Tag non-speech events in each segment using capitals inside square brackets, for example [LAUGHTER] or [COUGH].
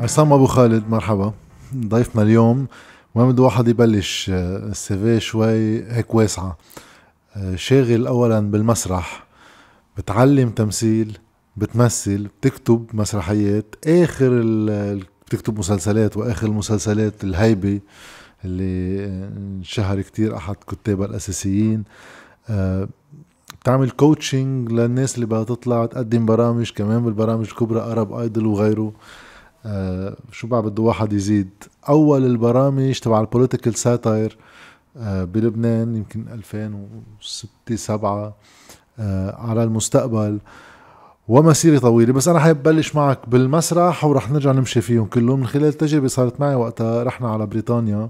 عصام ابو خالد مرحبا ضيفنا اليوم ما بده واحد يبلش آه، السيفي شوي هيك واسعه آه، شاغل اولا بالمسرح بتعلم تمثيل بتمثل بتكتب مسرحيات اخر ال... بتكتب مسلسلات واخر المسلسلات الهيبه اللي آه، انشهر كتير احد كتابها الاساسيين تعمل كوتشنج للناس اللي بدها تطلع تقدم برامج كمان بالبرامج الكبرى ارب ايدل وغيره آه شو بقى بده واحد يزيد اول البرامج تبع البوليتيكال ساتاير آه بلبنان يمكن 2006 7 آه على المستقبل ومسيرة طويلة بس أنا حابب بلش معك بالمسرح ورح نرجع نمشي فيهم كلهم من خلال تجربة صارت معي وقتها رحنا على بريطانيا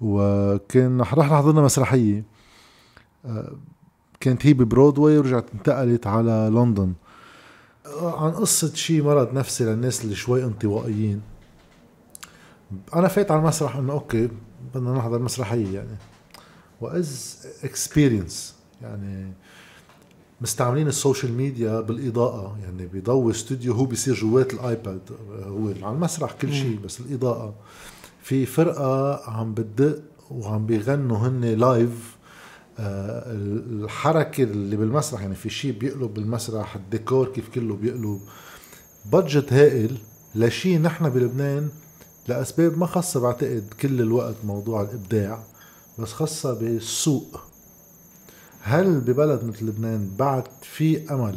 وكان رح رح حضرنا مسرحية آه، كانت هي ببرودواي ورجعت انتقلت على لندن عن قصة شي مرض نفسي للناس اللي شوي انطوائيين انا فات على المسرح انه اوكي بدنا نحضر مسرحية يعني واز اكسبيرينس يعني مستعملين السوشيال ميديا بالاضاءه يعني بيضوي استوديو هو بيصير جوات الايباد هو على المسرح كل شيء بس الاضاءه في فرقه عم بتدق وعم بيغنوا هن لايف آه، الحركة اللي بالمسرح يعني في شيء بيقلب بالمسرح الديكور كيف كله بيقلب بادجت هائل لشيء نحن بلبنان لأسباب ما خاصة بعتقد كل الوقت موضوع الإبداع بس خاصة بالسوق هل ببلد مثل لبنان بعد في أمل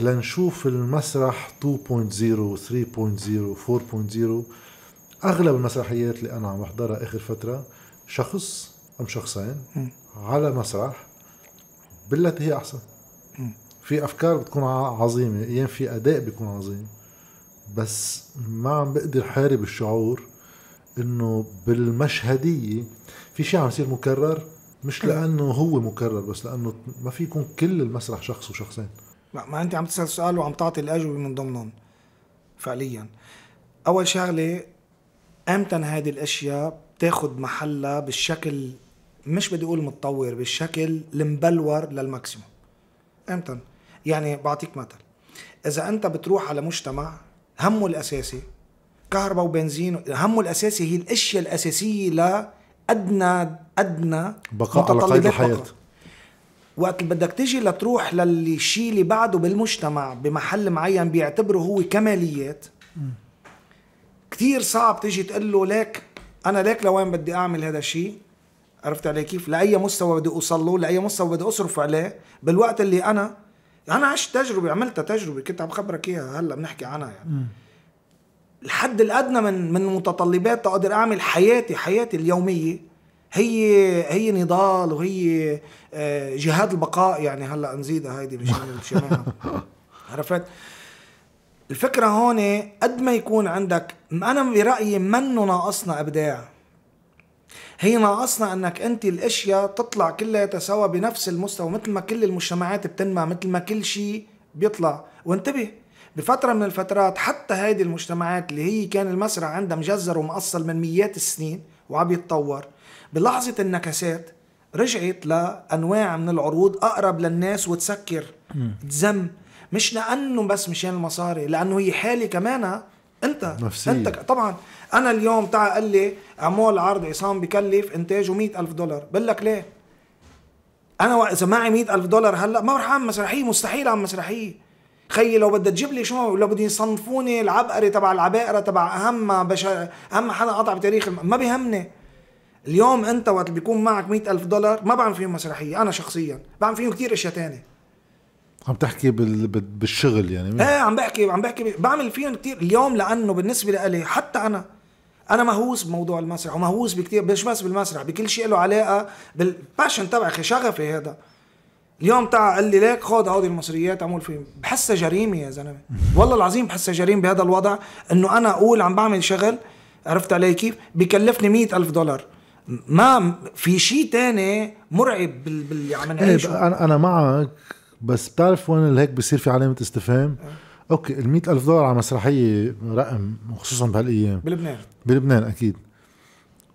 لنشوف المسرح 2.0 3.0 4.0 أغلب المسرحيات اللي أنا عم بحضرها آخر فترة شخص أم شخصين على مسرح بالتي هي احسن في افكار بتكون عظيمه ايام يعني في اداء بيكون عظيم بس ما عم بقدر حارب الشعور انه بالمشهديه في شيء عم يصير مكرر مش لانه هو مكرر بس لانه ما في يكون كل المسرح شخص وشخصين لا ما انت عم تسال سؤال وعم تعطي الاجوبه من ضمنهم فعليا اول شغله امتى هذه الاشياء بتاخذ محلها بالشكل مش بدي اقول متطور بالشكل المبلور للماكسيموم امتى يعني بعطيك مثل اذا انت بتروح على مجتمع همه الاساسي كهرباء وبنزين همه الاساسي هي الاشياء الاساسيه لادنى ادنى بقاء على قيد الحياه وقت بدك تيجي لتروح للشيء اللي بعده بالمجتمع بمحل معين بيعتبره هو كماليات كثير صعب تيجي تقول له ليك انا ليك لوين بدي اعمل هذا الشيء عرفت علي كيف لاي مستوى بدي اوصل له لاي مستوى بدي اصرف عليه بالوقت اللي انا انا عشت تجربه عملتها تجربه كنت عم خبرك اياها هلا بنحكي عنها يعني م. الحد الادنى من من متطلبات اقدر اعمل حياتي حياتي اليوميه هي هي نضال وهي آه، جهاد البقاء يعني هلا نزيدها هيدي مشانها [LAUGHS] عرفت الفكره هون إيه؟ قد ما يكون عندك انا برايي منه ناقصنا ابداع هي ناقصنا انك انت الاشياء تطلع كلها سوا بنفس المستوى مثل ما كل المجتمعات بتنمى مثل ما كل شيء بيطلع وانتبه بفترة من الفترات حتى هيدي المجتمعات اللي هي كان المسرح عندها مجزر ومقصل من ميات السنين وعم يتطور بلحظة النكسات رجعت لأنواع من العروض أقرب للناس وتسكر تزم مش لأنه بس مشان المصاري لأنه هي حالة كمان أنت نفسية. أنت طبعا انا اليوم تعال قال لي اعمل عرض عصام بكلف انتاجه مئة ألف دولار بقول لك ليه انا اذا معي مئة ألف دولار هلا ما رح اعمل مسرحيه مستحيل اعمل مسرحيه خيي لو بدها تجيب لي شو لو بدهم يصنفوني العبقري تبع العباقره تبع اهم بشر اهم حدا قطع بتاريخ الم... ما بيهمني اليوم انت وقت بيكون معك مئة ألف دولار ما بعمل فيهم مسرحيه انا شخصيا بعمل فيهم كثير اشياء ثانيه عم تحكي بال... بالشغل يعني ايه عم بحكي عم بحكي بعمل فيهم كثير اليوم لانه بالنسبه لي حتى انا انا مهووس بموضوع المسرح ومهووس بكثير مش بس بالمسرح بكل شيء له علاقه بالباشن تبعي اخي شغفي هذا اليوم تاع قال لي ليك خذ هودي المصريات اعمل فيلم بحسها جريمه يا زلمه والله العظيم بحسها جريمه بهذا الوضع انه انا اقول عم بعمل شغل عرفت علي كيف بكلفني مئة ألف دولار ما في شيء تاني مرعب باللي يعني عم نعيشه إيه، انا معك بس بتعرف وين هيك بصير في علامه استفهام إيه. اوكي ال ألف دولار على مسرحيه رقم وخصوصا بهالايام بلبنان بلبنان اكيد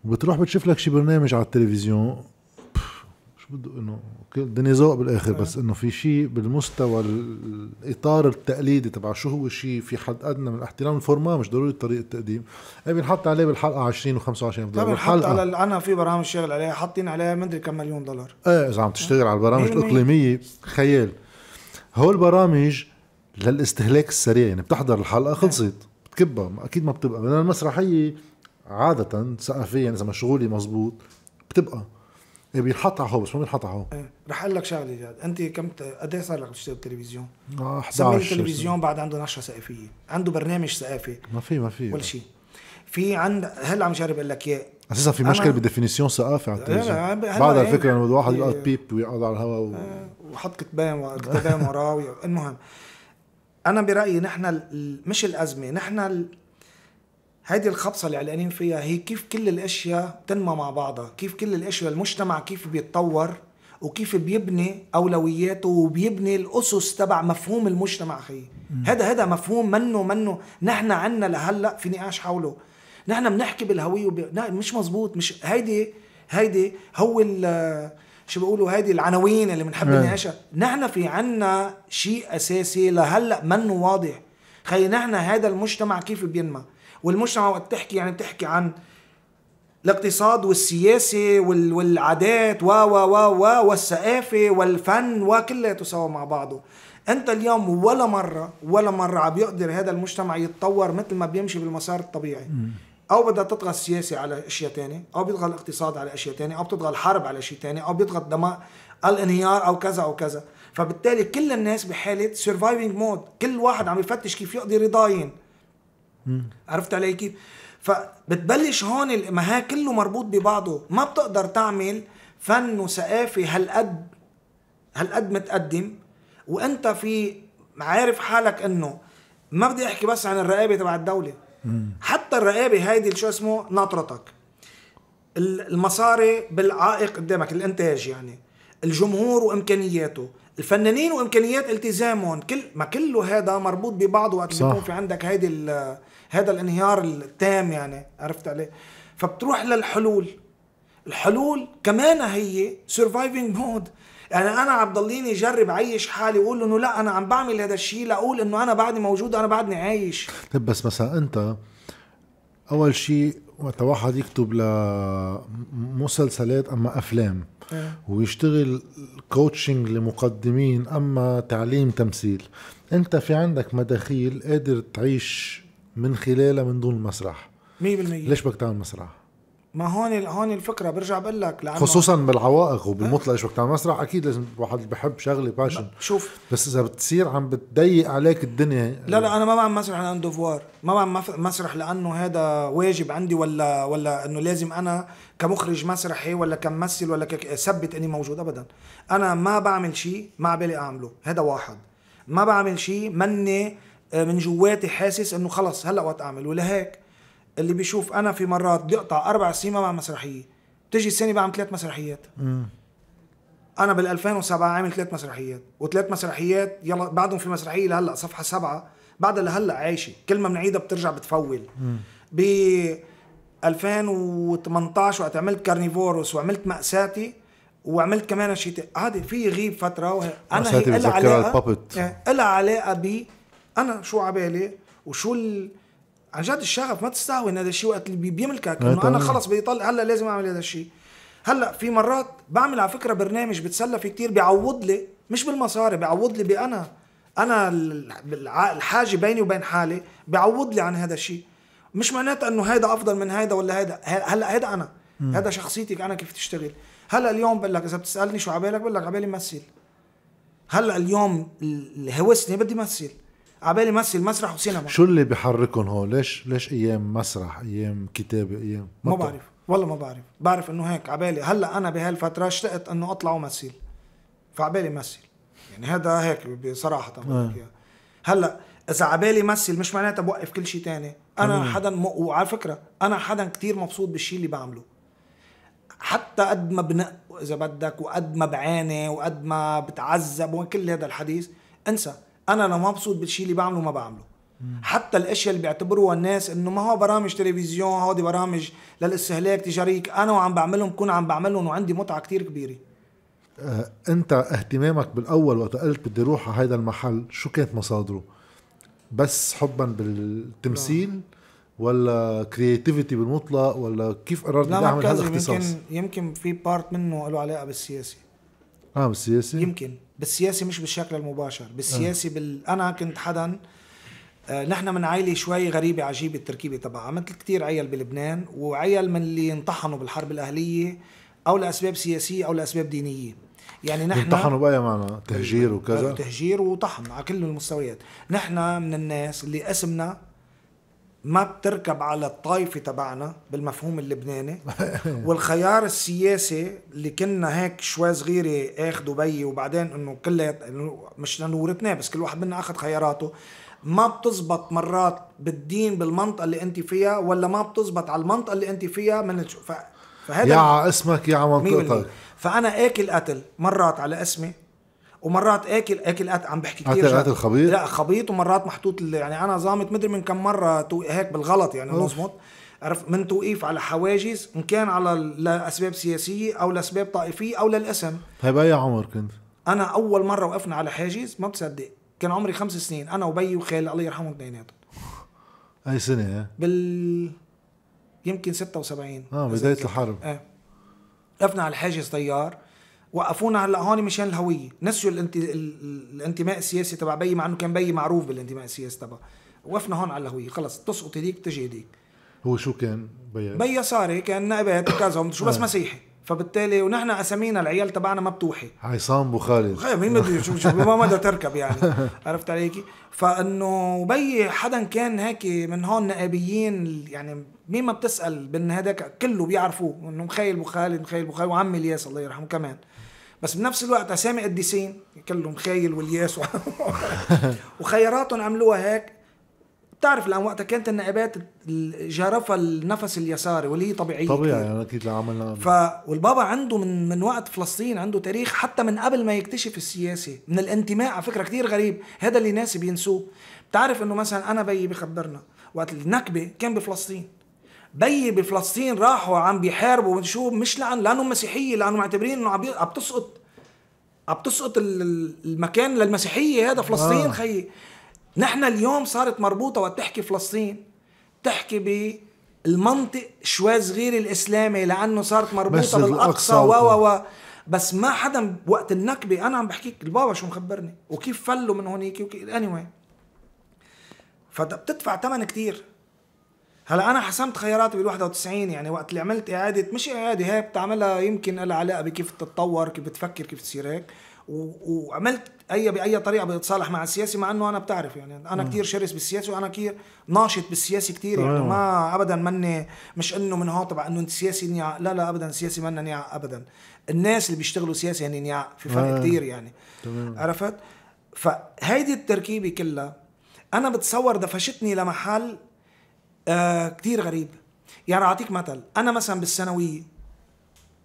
وبتروح بتشوف لك شي برنامج على التلفزيون شو بده انه الدنيا ذوق بالاخر بس انه في شيء بالمستوى الاطار التقليدي تبع شو هو شيء في حد ادنى من الاحترام الفورما مش ضروري طريقه التقديم اي بنحط عليه بالحلقه 20 و25 دولار بالحلقه على انا في برامج شغل عليها حاطين عليها مدري كم مليون دولار ايه اذا عم تشتغل على البرامج الاقليميه خيال هول البرامج للاستهلاك السريع يعني بتحضر الحلقه نعم. خلصت بتكبها اكيد ما بتبقى لان المسرحيه عاده ثقافيا اذا مشغوله مزبوط بتبقى إيه، بينحط على هو بس ما بينحط على هو إيه، رح اقول لك شغله جاد انت كم قد ايه صار لك تشتغل بالتلفزيون؟ اه 11 التلفزيون بعد عنده نشره ثقافيه، عنده برنامج ثقافي ما في ما في ولا شيء في عند هلا عم جرب اقول لك اياه اساسا في مشكله بالديفينيسيون ثقافي على التلفزيون بعد إيه. الفكره انه الواحد يقعد بيب ويقعد على الهواء و... وحط كتبان وكتبان وراه المهم انا برايي نحن مش الازمه نحن هيدي الخبصه اللي علقانين فيها هي كيف كل الاشياء بتنمى مع بعضها كيف كل الاشياء المجتمع كيف بيتطور وكيف بيبني اولوياته وبيبني الاسس تبع مفهوم المجتمع خي هذا هذا مفهوم منه منه نحن عنا لهلا في نقاش حوله نحن بنحكي بالهويه وب... مش مزبوط مش هيدي هيدي هو ال شو بيقولوا هذه العناوين اللي بنحب نناقشها نعم. نحن في عنا شيء اساسي لهلا منه واضح خلي نحن هذا المجتمع كيف بينمى والمجتمع وقت تحكي يعني بتحكي عن الاقتصاد والسياسة وال... والعادات و و و و والثقافة والفن وكلياته سوا مع بعضه انت اليوم ولا مرة ولا مرة عم يقدر هذا المجتمع يتطور مثل ما بيمشي بالمسار الطبيعي او بدها تطغى السياسه على اشياء تانية او بيطغى الاقتصاد على اشياء تانية او بتطغى الحرب على شيء تاني او بيطغى الدماء الانهيار او كذا او كذا فبالتالي كل الناس بحاله سرفايفنج مود كل واحد عم يفتش كيف يقضي رضاين عرفت علي كيف فبتبلش هون ما هي كله مربوط ببعضه ما بتقدر تعمل فن وثقافه هالقد هالقد متقدم وانت في عارف حالك انه ما بدي احكي بس عن الرقابه تبع الدوله حتى الرقابه هيدي شو اسمه ناطرتك المصاري بالعائق قدامك الانتاج يعني الجمهور وامكانياته الفنانين وامكانيات التزامهم كل ما كله هذا مربوط ببعضه وقت بيكون في عندك هيدي هذا الانهيار التام يعني عرفت عليه فبتروح للحلول الحلول كمان هي سرفايفنج مود يعني انا عبد ضليني يجرب عيش حالي ويقول له انه لا انا عم بعمل هذا الشيء لاقول انه انا بعدني موجود انا بعدني عايش طيب بس مثلا انت اول شيء وقت واحد يكتب لمسلسلات اما افلام إيه. ويشتغل كوتشنج لمقدمين اما تعليم تمثيل انت في عندك مداخيل قادر تعيش من خلالها من دون المسرح 100% ليش بدك تعمل مسرح؟ ما هون هون الفكره برجع بقول لك لانه خصوصا بالعوائق وبالمطلق شو بتعمل مسرح اكيد لازم الواحد بحب شغله باشن شوف بس اذا بتصير عم بتضيق عليك الدنيا لا لا انا ما بعمل مسرح لانه دوفوار ما بعمل مسرح لانه هذا واجب عندي ولا ولا انه لازم انا كمخرج مسرحي ولا كممثل ولا كثبت اني موجود ابدا انا ما بعمل شيء ما بالي اعمله هذا واحد ما بعمل شيء مني آه، من جواتي حاسس انه خلص هلا وقت اعمل لهيك اللي بيشوف انا في مرات بدي اقطع اربع سنين ما بعمل مسرحيه بتجي السنه بعمل ثلاث مسرحيات انا بال 2007 عامل ثلاث مسرحيات وثلاث مسرحيات يلا بعدهم في مسرحيه لهلا صفحه سبعه بعدها لهلا عايشه كل ما بنعيدها بترجع بتفول ب 2018 وقت عملت كارنيفوروس وعملت مأساتي وعملت كمان شيء هذا في يغيب فتره وه... انا هي لها علاقه إيه، لها علاقه ب انا شو عبالي وشو ال... عن جد الشغف ما تستهون هذا الشيء وقت اللي بيملكك انه انا خلص بيطلع هلا لازم اعمل هذا الشيء هلا في مرات بعمل على فكره برنامج بتسلى فيه كثير بيعوض لي مش بالمصاري بيعوض لي بانا انا الحاجه بيني وبين حالي بيعوض لي عن هذا الشيء مش معناتها انه هيدا افضل من هيدا ولا هيدا هلا هيدا انا هذا شخصيتك انا كيف تشتغل هلا اليوم بقول لك اذا بتسالني شو عبالك بقول لك عبالي مثل هلا اليوم هوسني بدي مثل عبالي يمثل مسرح وسينما شو اللي بحركهم هو ليش ليش ايام مسرح ايام كتابه ايام ما بعرف والله ما بعرف بعرف انه هيك عبالي هلا انا بهالفتره اشتقت انه اطلع ومثل فعبالي مثل يعني هذا هيك بصراحه طبعا آه. هلا اذا عبالي مثل مش معناتها بوقف كل شيء تاني انا مم. حدا م... وعلى فكره انا حدا كتير مبسوط بالشيء اللي بعمله حتى قد ما بنق اذا بدك وقد ما بعاني وقد ما بتعذب وكل هذا الحديث انسى انا انا مبسوط بالشيء اللي بعمله وما بعمله حتى الاشياء اللي بيعتبروها الناس انه ما هو برامج تلفزيون هودي برامج للاستهلاك تجاري انا وعم بعملهم كون عم بعملهم وعندي متعه كتير كبيره أه انت اهتمامك بالاول وقت قلت بدي اروح على هذا المحل شو كانت مصادره بس حبا بالتمثيل ولا كرياتيفيتي بالمطلق ولا كيف قررت تعمل هذا الاختصاص يمكن يمكن في بارت منه له علاقه بالسياسه اه بالسياسه يمكن بالسياسه مش بالشكل المباشر بالسياسه بال... انا كنت حدا آه، نحن من عائله شوي غريبه عجيبه التركيبه تبعها مثل كثير عيل بلبنان وعيل من اللي انطحنوا بالحرب الاهليه او لاسباب سياسيه او لاسباب دينيه يعني نحن انطحنوا باي معنى تهجير وكذا تهجير وطحن على كل المستويات نحن من الناس اللي اسمنا ما بتركب على الطائفه تبعنا بالمفهوم اللبناني [LAUGHS] أيوة. والخيار السياسي اللي كنا هيك شوي صغيره اخده بي وبعدين انه كل مش انه بس كل واحد منا اخذ خياراته ما بتزبط مرات بالدين بالمنطقه اللي انت فيها ولا ما بتزبط على المنطقه اللي انت فيها من ف... فهذا يا اسمك يا منطقتك فانا اكل قتل مرات على اسمي ومرات اكل اكل قات عم بحكي كثير قاتل الخبيط خبيط لا خبيط ومرات محطوط يعني انا ظامت مدري من كم مره تو... هيك بالغلط يعني نظمت عرفت من توقيف على حواجز ان كان على لاسباب سياسيه او لاسباب طائفيه او للاسم هاي باي عمر كنت؟ انا اول مره وقفنا على حاجز ما بتصدق كان عمري خمس سنين انا وبي وخالي الله يرحمهم اثنيناتهم اي سنه إيه؟ بال يمكن 76 اه بدايه الحرب ايه وقفنا على الحاجز طيار وقفونا هلا هون مشان الهويه نسوا الانت... الانتماء السياسي تبع بي مع انه كان بي معروف بالانتماء السياسي تبعه وقفنا هون على الهويه خلص تسقط هديك تجي هديك هو شو كان بي بي يساري كان نائبات وكذا شو بس آه. مسيحي فبالتالي ونحن اسامينا العيال تبعنا بتوحي عصام خالد مين بده شو شو ما بدها تركب يعني [LAUGHS] عرفت عليكي فانه بي حدا كان هيك من هون نقابيين يعني مين ما بتسال بان هذاك كله بيعرفوه انه مخيل بو خالد مخيل بو خالد وعمي الياس الله يرحمه كمان بس بنفس الوقت اسامي قديسين كلهم خايل والياس [LAUGHS] وخيراتهم عملوها هيك بتعرف لان وقتها كانت النقابات جرفة النفس اليساري واللي هي طبيعيه طبيعي يعني اكيد عملنا ف والبابا عنده من من وقت فلسطين عنده تاريخ حتى من قبل ما يكتشف السياسه من الانتماء على فكره كثير غريب هذا اللي ناس بينسوه بتعرف انه مثلا انا بيي بخبرنا وقت النكبه كان بفلسطين بي بفلسطين راحوا عم بيحاربوا شو مش لان لانهم مسيحيه لانهم معتبرين انه عم بتسقط عم بتسقط المكان للمسيحيه هذا فلسطين آه. خيي نحن اليوم صارت مربوطه وقت تحكي فلسطين تحكي بالمنطق شوي صغير الاسلامي لانه صارت مربوطه بالاقصى و و و بس ما حدا وقت النكبه انا عم بحكيك البابا شو مخبرني وكيف فلوا من هونيك وكيف اني anyway. فبتدفع ثمن كثير هلا انا حسمت خياراتي بال 91 يعني وقت اللي عملت اعاده مش اعاده هيك بتعملها يمكن لها علاقه بكيف تتطور كيف بتفكر كيف تصير هيك وعملت اي باي طريقه بتصالح مع السياسي مع انه انا بتعرف يعني انا كثير شرس بالسياسه وانا كثير ناشط بالسياسه كثير يعني ما ابدا مني مش انه من هون تبع انه انت سياسي نيع لا لا ابدا سياسي منا نيع ابدا الناس اللي بيشتغلوا سياسي هن يعني نيع في فرق كثير يعني طبعا. عرفت فهيدي التركيبه كلها انا بتصور دفشتني لمحل آه كتير غريب يعني اعطيك مثل انا مثلا بالثانويه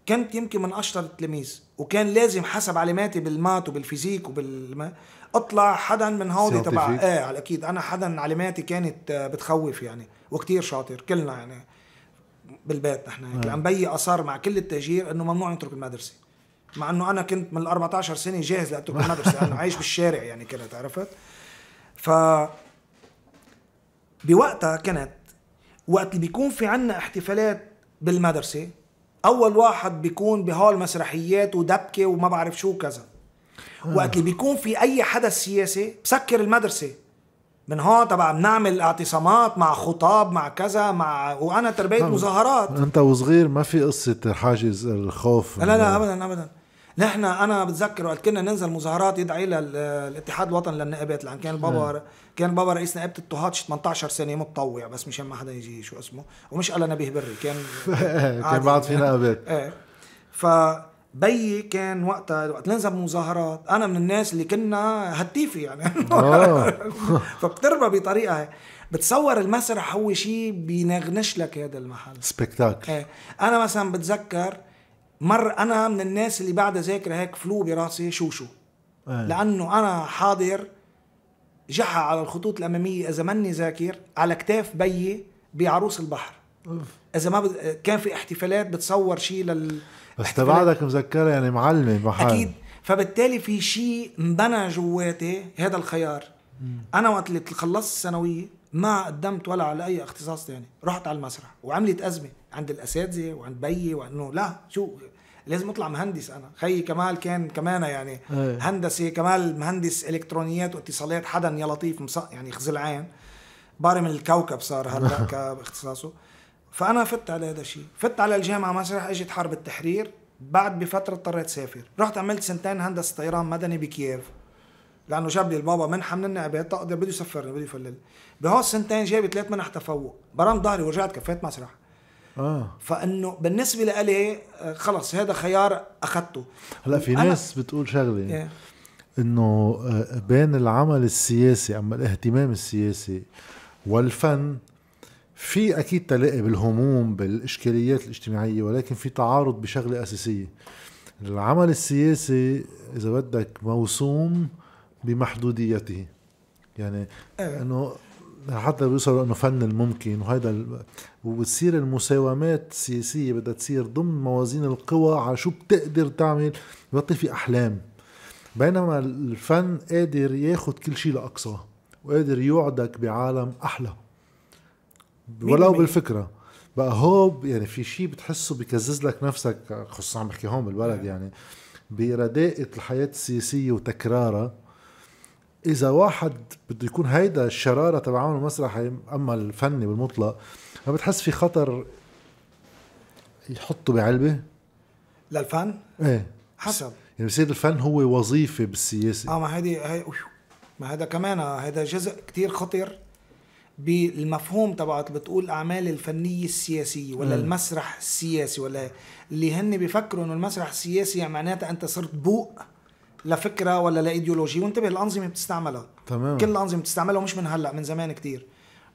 كنت يمكن من اشطر التلاميذ وكان لازم حسب علاماتي بالمات وبالفيزيك وبال اطلع حدا من هودي تبع ايه على اكيد انا حدا علاماتي كانت آه، بتخوف يعني وكتير شاطر كلنا يعني بالبيت نحن هيك عم آه. بي اصر مع كل التهجير انه ممنوع نترك المدرسه مع انه انا كنت من ال 14 سنه جاهز لاترك [LAUGHS] المدرسه انا عايش بالشارع يعني كنت عرفت ف بوقتها كنت وقت اللي بيكون في عنا احتفالات بالمدرسة أول واحد بيكون بهول مسرحيات ودبكة وما بعرف شو كذا آه. وقت اللي بيكون في أي حدث سياسي بسكر المدرسة من هون تبع بنعمل اعتصامات مع خطاب مع كذا مع وانا تربيت نعم. مظاهرات انت وصغير ما في قصه حاجز الخوف لا لا ابدا ابدا نحن انا بتذكر وقت كنا ننزل مظاهرات يدعي للاتحاد الوطني للنقابات لان كان بابا كان بابا رئيس نقابه الطهات 18 سنه متطوع بس مشان ما حدا يجي شو اسمه ومش قال نبيه بري كان [LAUGHS] كان بعد في نقابات ايه فبي كان وقتها وقت ننزل بمظاهرات انا من الناس اللي كنا هتيفي يعني آه. [LAUGHS] فبتربى بطريقه هي. بتصور المسرح هو شيء بينغنش لك هذا المحل سبكتاكل ايه انا مثلا بتذكر مر انا من الناس اللي بعد ذاكر هيك فلو براسي شوشو أيه. لانه انا حاضر جحا على الخطوط الاماميه اذا ماني ذاكر على كتاف بيي بعروس البحر أوف. اذا ما بد... كان في احتفالات بتصور شيء لل بس تبعدك مذكره يعني معلمه بحال اكيد فبالتالي في شيء انبنى جواتي هذا الخيار انا وقت اللي خلصت الثانويه ما قدمت ولا على اي اختصاص ثاني رحت على المسرح وعملت ازمه عند الاساتذه وعند بيي وانه لا شو لازم اطلع مهندس انا خيي كمال كان كمان يعني إيه. هندسه كمال مهندس الكترونيات واتصالات حدا يا لطيف مسق يعني خزل عين باري من الكوكب صار هلا [LAUGHS] كاختصاصه فانا فت على هذا الشيء فت على الجامعه مسرح اجت حرب التحرير بعد بفتره اضطريت سافر رحت عملت سنتين هندسه طيران مدني بكييف لانه جاب لي البابا منحه من النقابات تقدر بده يسفرني بده يفلل بهالسنتين السنتين جابي ثلاث منح تفوق برام ظهري ورجعت كفيت مسرح آه. فانه بالنسبه لإلي آه، خلص هذا خيار اخذته هلا في ناس بتقول شغله yeah. إيه. انه آه، بين العمل السياسي اما الاهتمام السياسي والفن في اكيد تلاقي بالهموم بالاشكاليات الاجتماعيه ولكن في تعارض بشغله اساسيه العمل السياسي اذا بدك موسوم بمحدوديته يعني إيه. انه حتى بيوصلوا انه فن الممكن وهيدا ال... وبتصير المساومات السياسيه بدها تصير ضمن موازين القوى على شو بتقدر تعمل بطل في احلام بينما الفن قادر ياخد كل شيء لاقصاه وقادر يوعدك بعالم احلى ولو بالفكره بقى هو يعني في شيء بتحسه بكزز لك نفسك خصوصا عم بحكي هون بالبلد نعم. يعني برداءة الحياة السياسية وتكرارها اذا واحد بده يكون هيدا الشراره تبعهم المسرح اما الفني بالمطلق ما بتحس في خطر يحطه بعلبه للفن؟ ايه حسب يعني بصير الفن هو وظيفه بالسياسه اه ما هيدي هي ما هذا كمان هذا آه، جزء كتير خطير بالمفهوم تبعت بتقول الاعمال الفنيه السياسيه ولا م. إيه. المسرح السياسي ولا اللي هن بيفكروا انه المسرح السياسي يعني معناتها انت صرت بوق لفكره ولا لايديولوجي وانتبه الانظمه بتستعملها تمام كل الانظمه بتستعملها ومش من هلا من زمان كتير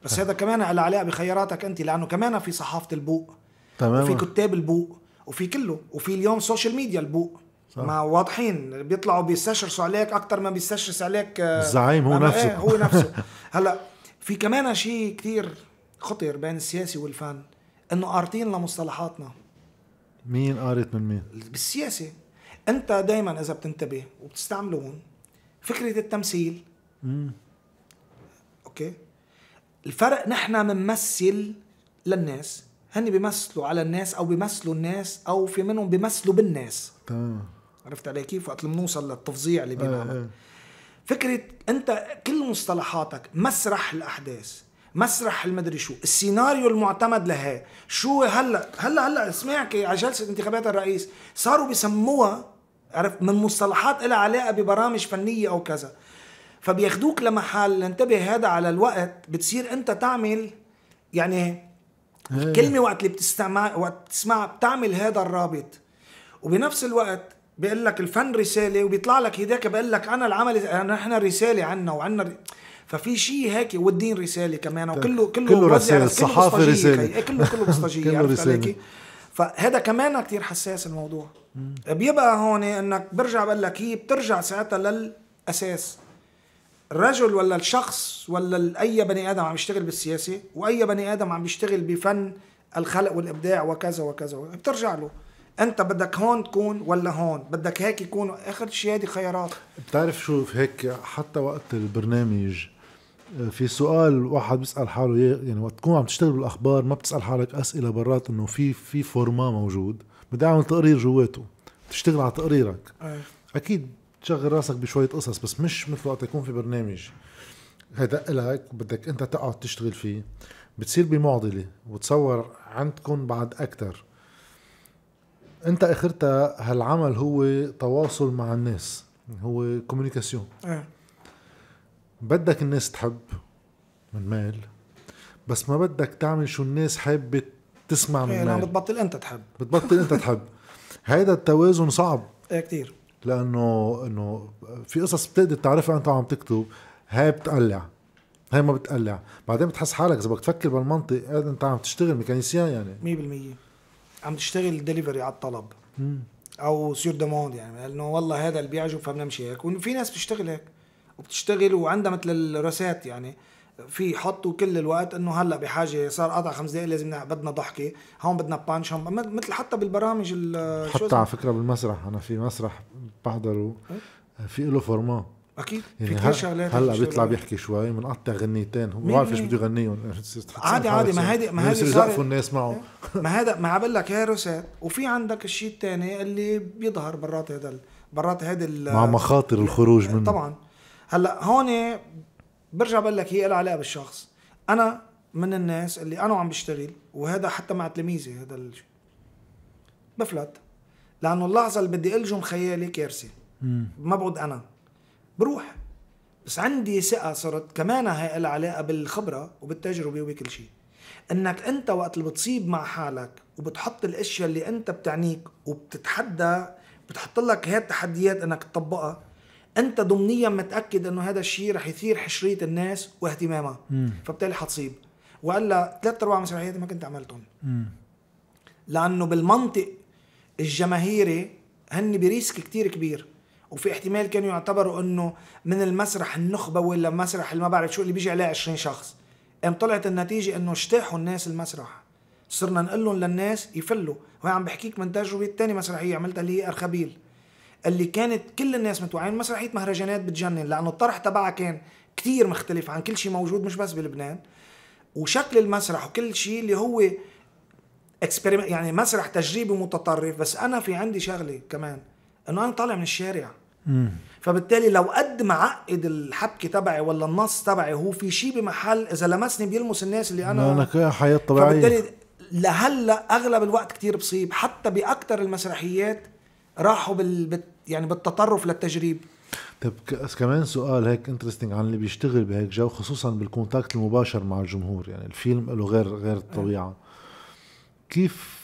بس هذا كمان على علاقه بخياراتك انت لانه كمان في صحافه البوق تمام وفي كتاب البوق وفي كله وفي اليوم سوشيال ميديا البوق صح. ما واضحين بيطلعوا بيستشرسوا عليك اكثر ما بيستشرس عليك الزعيم آه، هو نفسه ايه هو نفسه [LAUGHS] هلا في كمان شيء كثير خطر بين السياسي والفن انه قارتين لمصطلحاتنا مين قارت من مين؟ بالسياسه انت دائما اذا بتنتبه وبتستعمله هون فكره التمثيل مم. اوكي الفرق نحن بنمثل للناس هن بيمثلوا على الناس او بيمثلوا الناس او في منهم بيمثلوا بالناس تمام عرفت علي كيف وقت بنوصل للتفظيع اللي آه، بينعمل آه. فكره انت كل مصطلحاتك مسرح الاحداث مسرح المدري شو السيناريو المعتمد لها شو هلا هلا هلا سمعك على جلسه انتخابات الرئيس صاروا بسموها عرفت من مصطلحات لها علاقه ببرامج فنيه او كذا فبياخدوك لمحل انتبه هذا على الوقت بتصير انت تعمل يعني الكلمه إيه. وقت اللي بتستمع وقت بتسمعها بتعمل هذا الرابط وبنفس الوقت بيقول لك الفن رساله وبيطلع لك هداك بيقول لك انا العمل نحن رساله عنا وعنا ر... ففي شيء هيك والدين رساله كمان طيب. وكله كله كله رساله الصحافه رساله كله كله مصطجيه [LAUGHS] كله رساله فهذا كمان كثير حساس الموضوع بيبقى هون انك برجع بقول لك هي بترجع ساعتها للاساس الرجل ولا الشخص ولا اي بني ادم عم يشتغل بالسياسه واي بني ادم عم يشتغل بفن الخلق والابداع وكذا وكذا بترجع له انت بدك هون تكون ولا هون بدك هيك يكون اخر شيء هذه خيارات بتعرف شو هيك حتى وقت البرنامج آه، في سؤال واحد بيسال حاله يعني وقت تكون عم تشتغل بالاخبار ما بتسال حالك اسئله برات انه في في فورما موجود بدي اعمل تقرير جواته تشتغل على تقريرك آه. اكيد تشغل راسك بشويه قصص بس مش مثل وقت يكون في برنامج هذا لك بدك انت تقعد تشتغل فيه بتصير بمعضله وتصور عندكم بعد اكثر انت اخرتها هالعمل هو تواصل مع الناس هو كوميونيكاسيون آه. بدك الناس تحب من مال بس ما بدك تعمل شو الناس حابه تسمع من يعني بتبطل انت تحب بتبطل انت [LAUGHS] تحب هيدا التوازن صعب ايه كثير لانه انه في قصص بتقدر تعرفها انت وعم تكتب هاي بتقلع هاي ما بتقلع بعدين بتحس حالك اذا بدك تفكر بالمنطق انت عم تشتغل ميكانيسيان يعني 100% عم تشتغل دليفري على الطلب او سيور دوموند يعني انه والله هذا اللي بيعجب فبنمشي هيك وفي ناس بتشتغل هيك وبتشتغل وعندها مثل الرسات يعني في حطوا كل الوقت انه هلا بحاجه صار قطع خمس دقائق لازم بدنا ضحكه هون بدنا بانش هون مثل حتى بالبرامج حتى على فكره بالمسرح انا في مسرح بحضره إيه؟ في له فورما اكيد يعني في هل هلا بيطلع بيحكي شوي بنقطع غنيتين هو بعرف ايش بده يغنيهم يعني عادي عادي ما هيدي ما هيدي يزقفوا الناس معه إيه؟ ما هذا ما عم لك هي روسات وفي عندك الشيء الثاني اللي بيظهر برات هذا برات هذا مع مخاطر الخروج إيه، منه طبعا هلا هون برجع بقول لك هي لها علاقه بالشخص انا من الناس اللي انا عم بشتغل وهذا حتى مع تلاميذي هذا ال... بفلت لانه اللحظه اللي بدي الجم خيالي كارثه ما بعد انا بروح بس عندي ثقه صرت كمان هي لها علاقه بالخبره وبالتجربه وبكل شيء انك انت وقت اللي بتصيب مع حالك وبتحط الاشياء اللي انت بتعنيك وبتتحدى بتحط لك هي التحديات انك تطبقها انت ضمنيا متاكد انه هذا الشيء رح يثير حشريه الناس واهتمامها فبالتالي حتصيب والا ثلاث ارباع مسرحياتي ما كنت عملتهم لانه بالمنطق الجماهيري هن بريسك كتير كبير وفي احتمال كانوا يعتبروا انه من المسرح النخبه ولا مسرح اللي ما بعرف شو اللي بيجي عليه 20 شخص ام طلعت النتيجه انه اجتاحوا الناس المسرح صرنا نقول لهم للناس يفلوا وهي عم بحكيك من تجربه ثاني مسرحيه عملتها اللي هي ارخبيل اللي كانت كل الناس متوعين مسرحيه مهرجانات بتجنن لانه الطرح تبعها كان كتير مختلف عن كل شيء موجود مش بس بلبنان وشكل المسرح وكل شيء اللي هو يعني مسرح تجريبي متطرف بس انا في عندي شغله كمان انه انا طالع من الشارع فبالتالي لو قد ما عقد الحبكه تبعي ولا النص تبعي هو في شيء بمحل اذا لمسني بيلمس الناس اللي انا انا حياه طبيعيه فبالتالي لهلا اغلب الوقت كتير بصيب حتى باكثر المسرحيات راحوا بال... يعني بالتطرف للتجريب طيب كمان سؤال هيك انترستنج عن اللي بيشتغل بهيك جو خصوصا بالكونتاكت المباشر مع الجمهور يعني الفيلم له غير غير الطبيعه إيه. كيف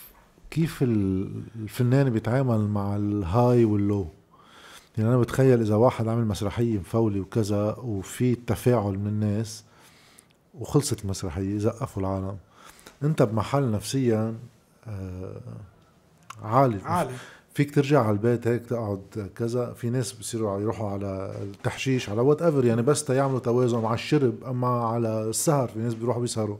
كيف الفنان بيتعامل مع الهاي واللو يعني انا بتخيل اذا واحد عامل مسرحيه مفولي وكذا وفي تفاعل من الناس وخلصت المسرحيه زقفوا العالم انت بمحل نفسيا آه، عالي عالي فيك ترجع على البيت هيك تقعد كذا في ناس بصيروا يروحوا على التحشيش على وات ايفر يعني بس تيعملوا توازن على الشرب اما على السهر في ناس بيروحوا بيسهروا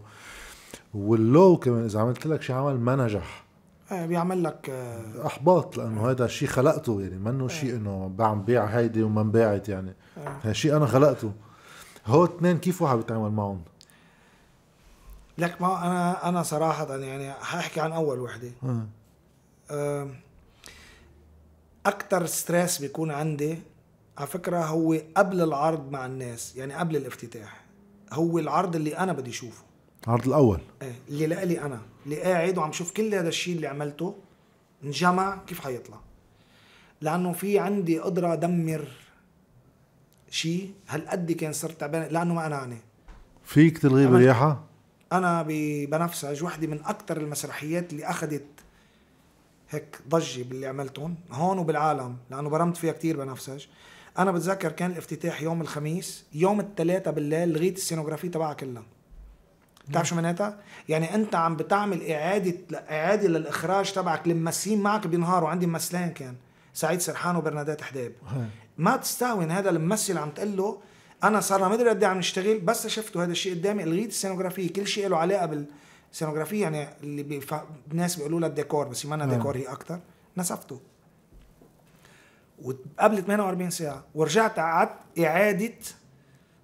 واللو كمان اذا عملت لك شيء عمل ما نجح إيه، بيعمل لك آه، احباط لانه هذا الشيء خلقته يعني منه شيء إيه. انه عم بيع هيدي وما انباعت يعني هذا إيه. شيء انا خلقته هو اثنين كيف واحد بيتعامل معهم؟ لك ما انا انا صراحه يعني حاحكي عن اول وحده أه. اكثر ستريس بيكون عندي على فكره هو قبل العرض مع الناس يعني قبل الافتتاح هو العرض اللي انا بدي اشوفه العرض الاول ايه اللي لالي انا اللي قاعد وعم شوف كل هذا الشيء اللي عملته انجمع كيف حيطلع لانه في عندي قدره ادمر شيء هالقد كان صرت تعبان لانه ما انا عني فيك تلغي الرياحه انا بنفسج وحده من اكثر المسرحيات اللي اخذت هيك ضجه باللي عملتهم هون وبالعالم لانه برمت فيها كثير بنفسج انا بتذكر كان الافتتاح يوم الخميس يوم الثلاثاء بالليل لغيت السينوغرافي تبعها كلها بتعرف شو معناتها؟ يعني انت عم بتعمل اعاده اعاده للاخراج تبعك لممثلين معك بينهاروا وعندي ممثلين كان سعيد سرحان وبرنادات حداب ما تستهون هذا الممثل عم تقول له انا صار ما ادري قد إيه عم نشتغل بس شفته هذا الشيء قدامي لغيت السينوغرافي كل شيء له علاقه بال سينوغرافي يعني اللي بيف... الناس بيقولوا لها الديكور بس يمانا نعم. ديكور هي اكتر نسفته وقبل 48 ساعه ورجعت قعدت اعاده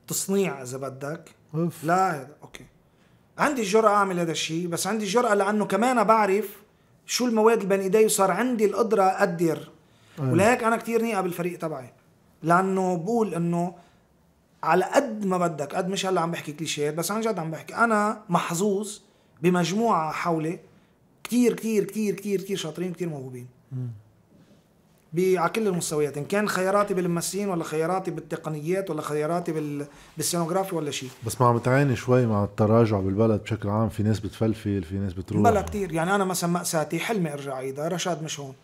تصنيع اذا بدك أوف. لا اوكي عندي الجرأة أعمل هذا الشيء بس عندي الجرأة لأنه كمان بعرف شو المواد اللي بين إيدي وصار عندي القدرة أقدر ولهيك أنا كثير نيقة بالفريق تبعي لأنه بقول إنه على قد ما بدك قد مش هلا عم بحكي كليشيه بس عن جد عم بحكي أنا محظوظ بمجموعه حوله كتير كتير كتير كتير كتير شاطرين كتير موهوبين على كل المستويات ان كان خياراتي بالممثلين ولا خياراتي بالتقنيات ولا خياراتي بال... بالسينوغرافي ولا شيء بس ما عم تعاني شوي مع التراجع بالبلد بشكل عام في ناس بتفلفل في ناس بتروح بلا كتير يعني انا مثلا مأساتي حلمي ارجع عيدها رشاد مش هون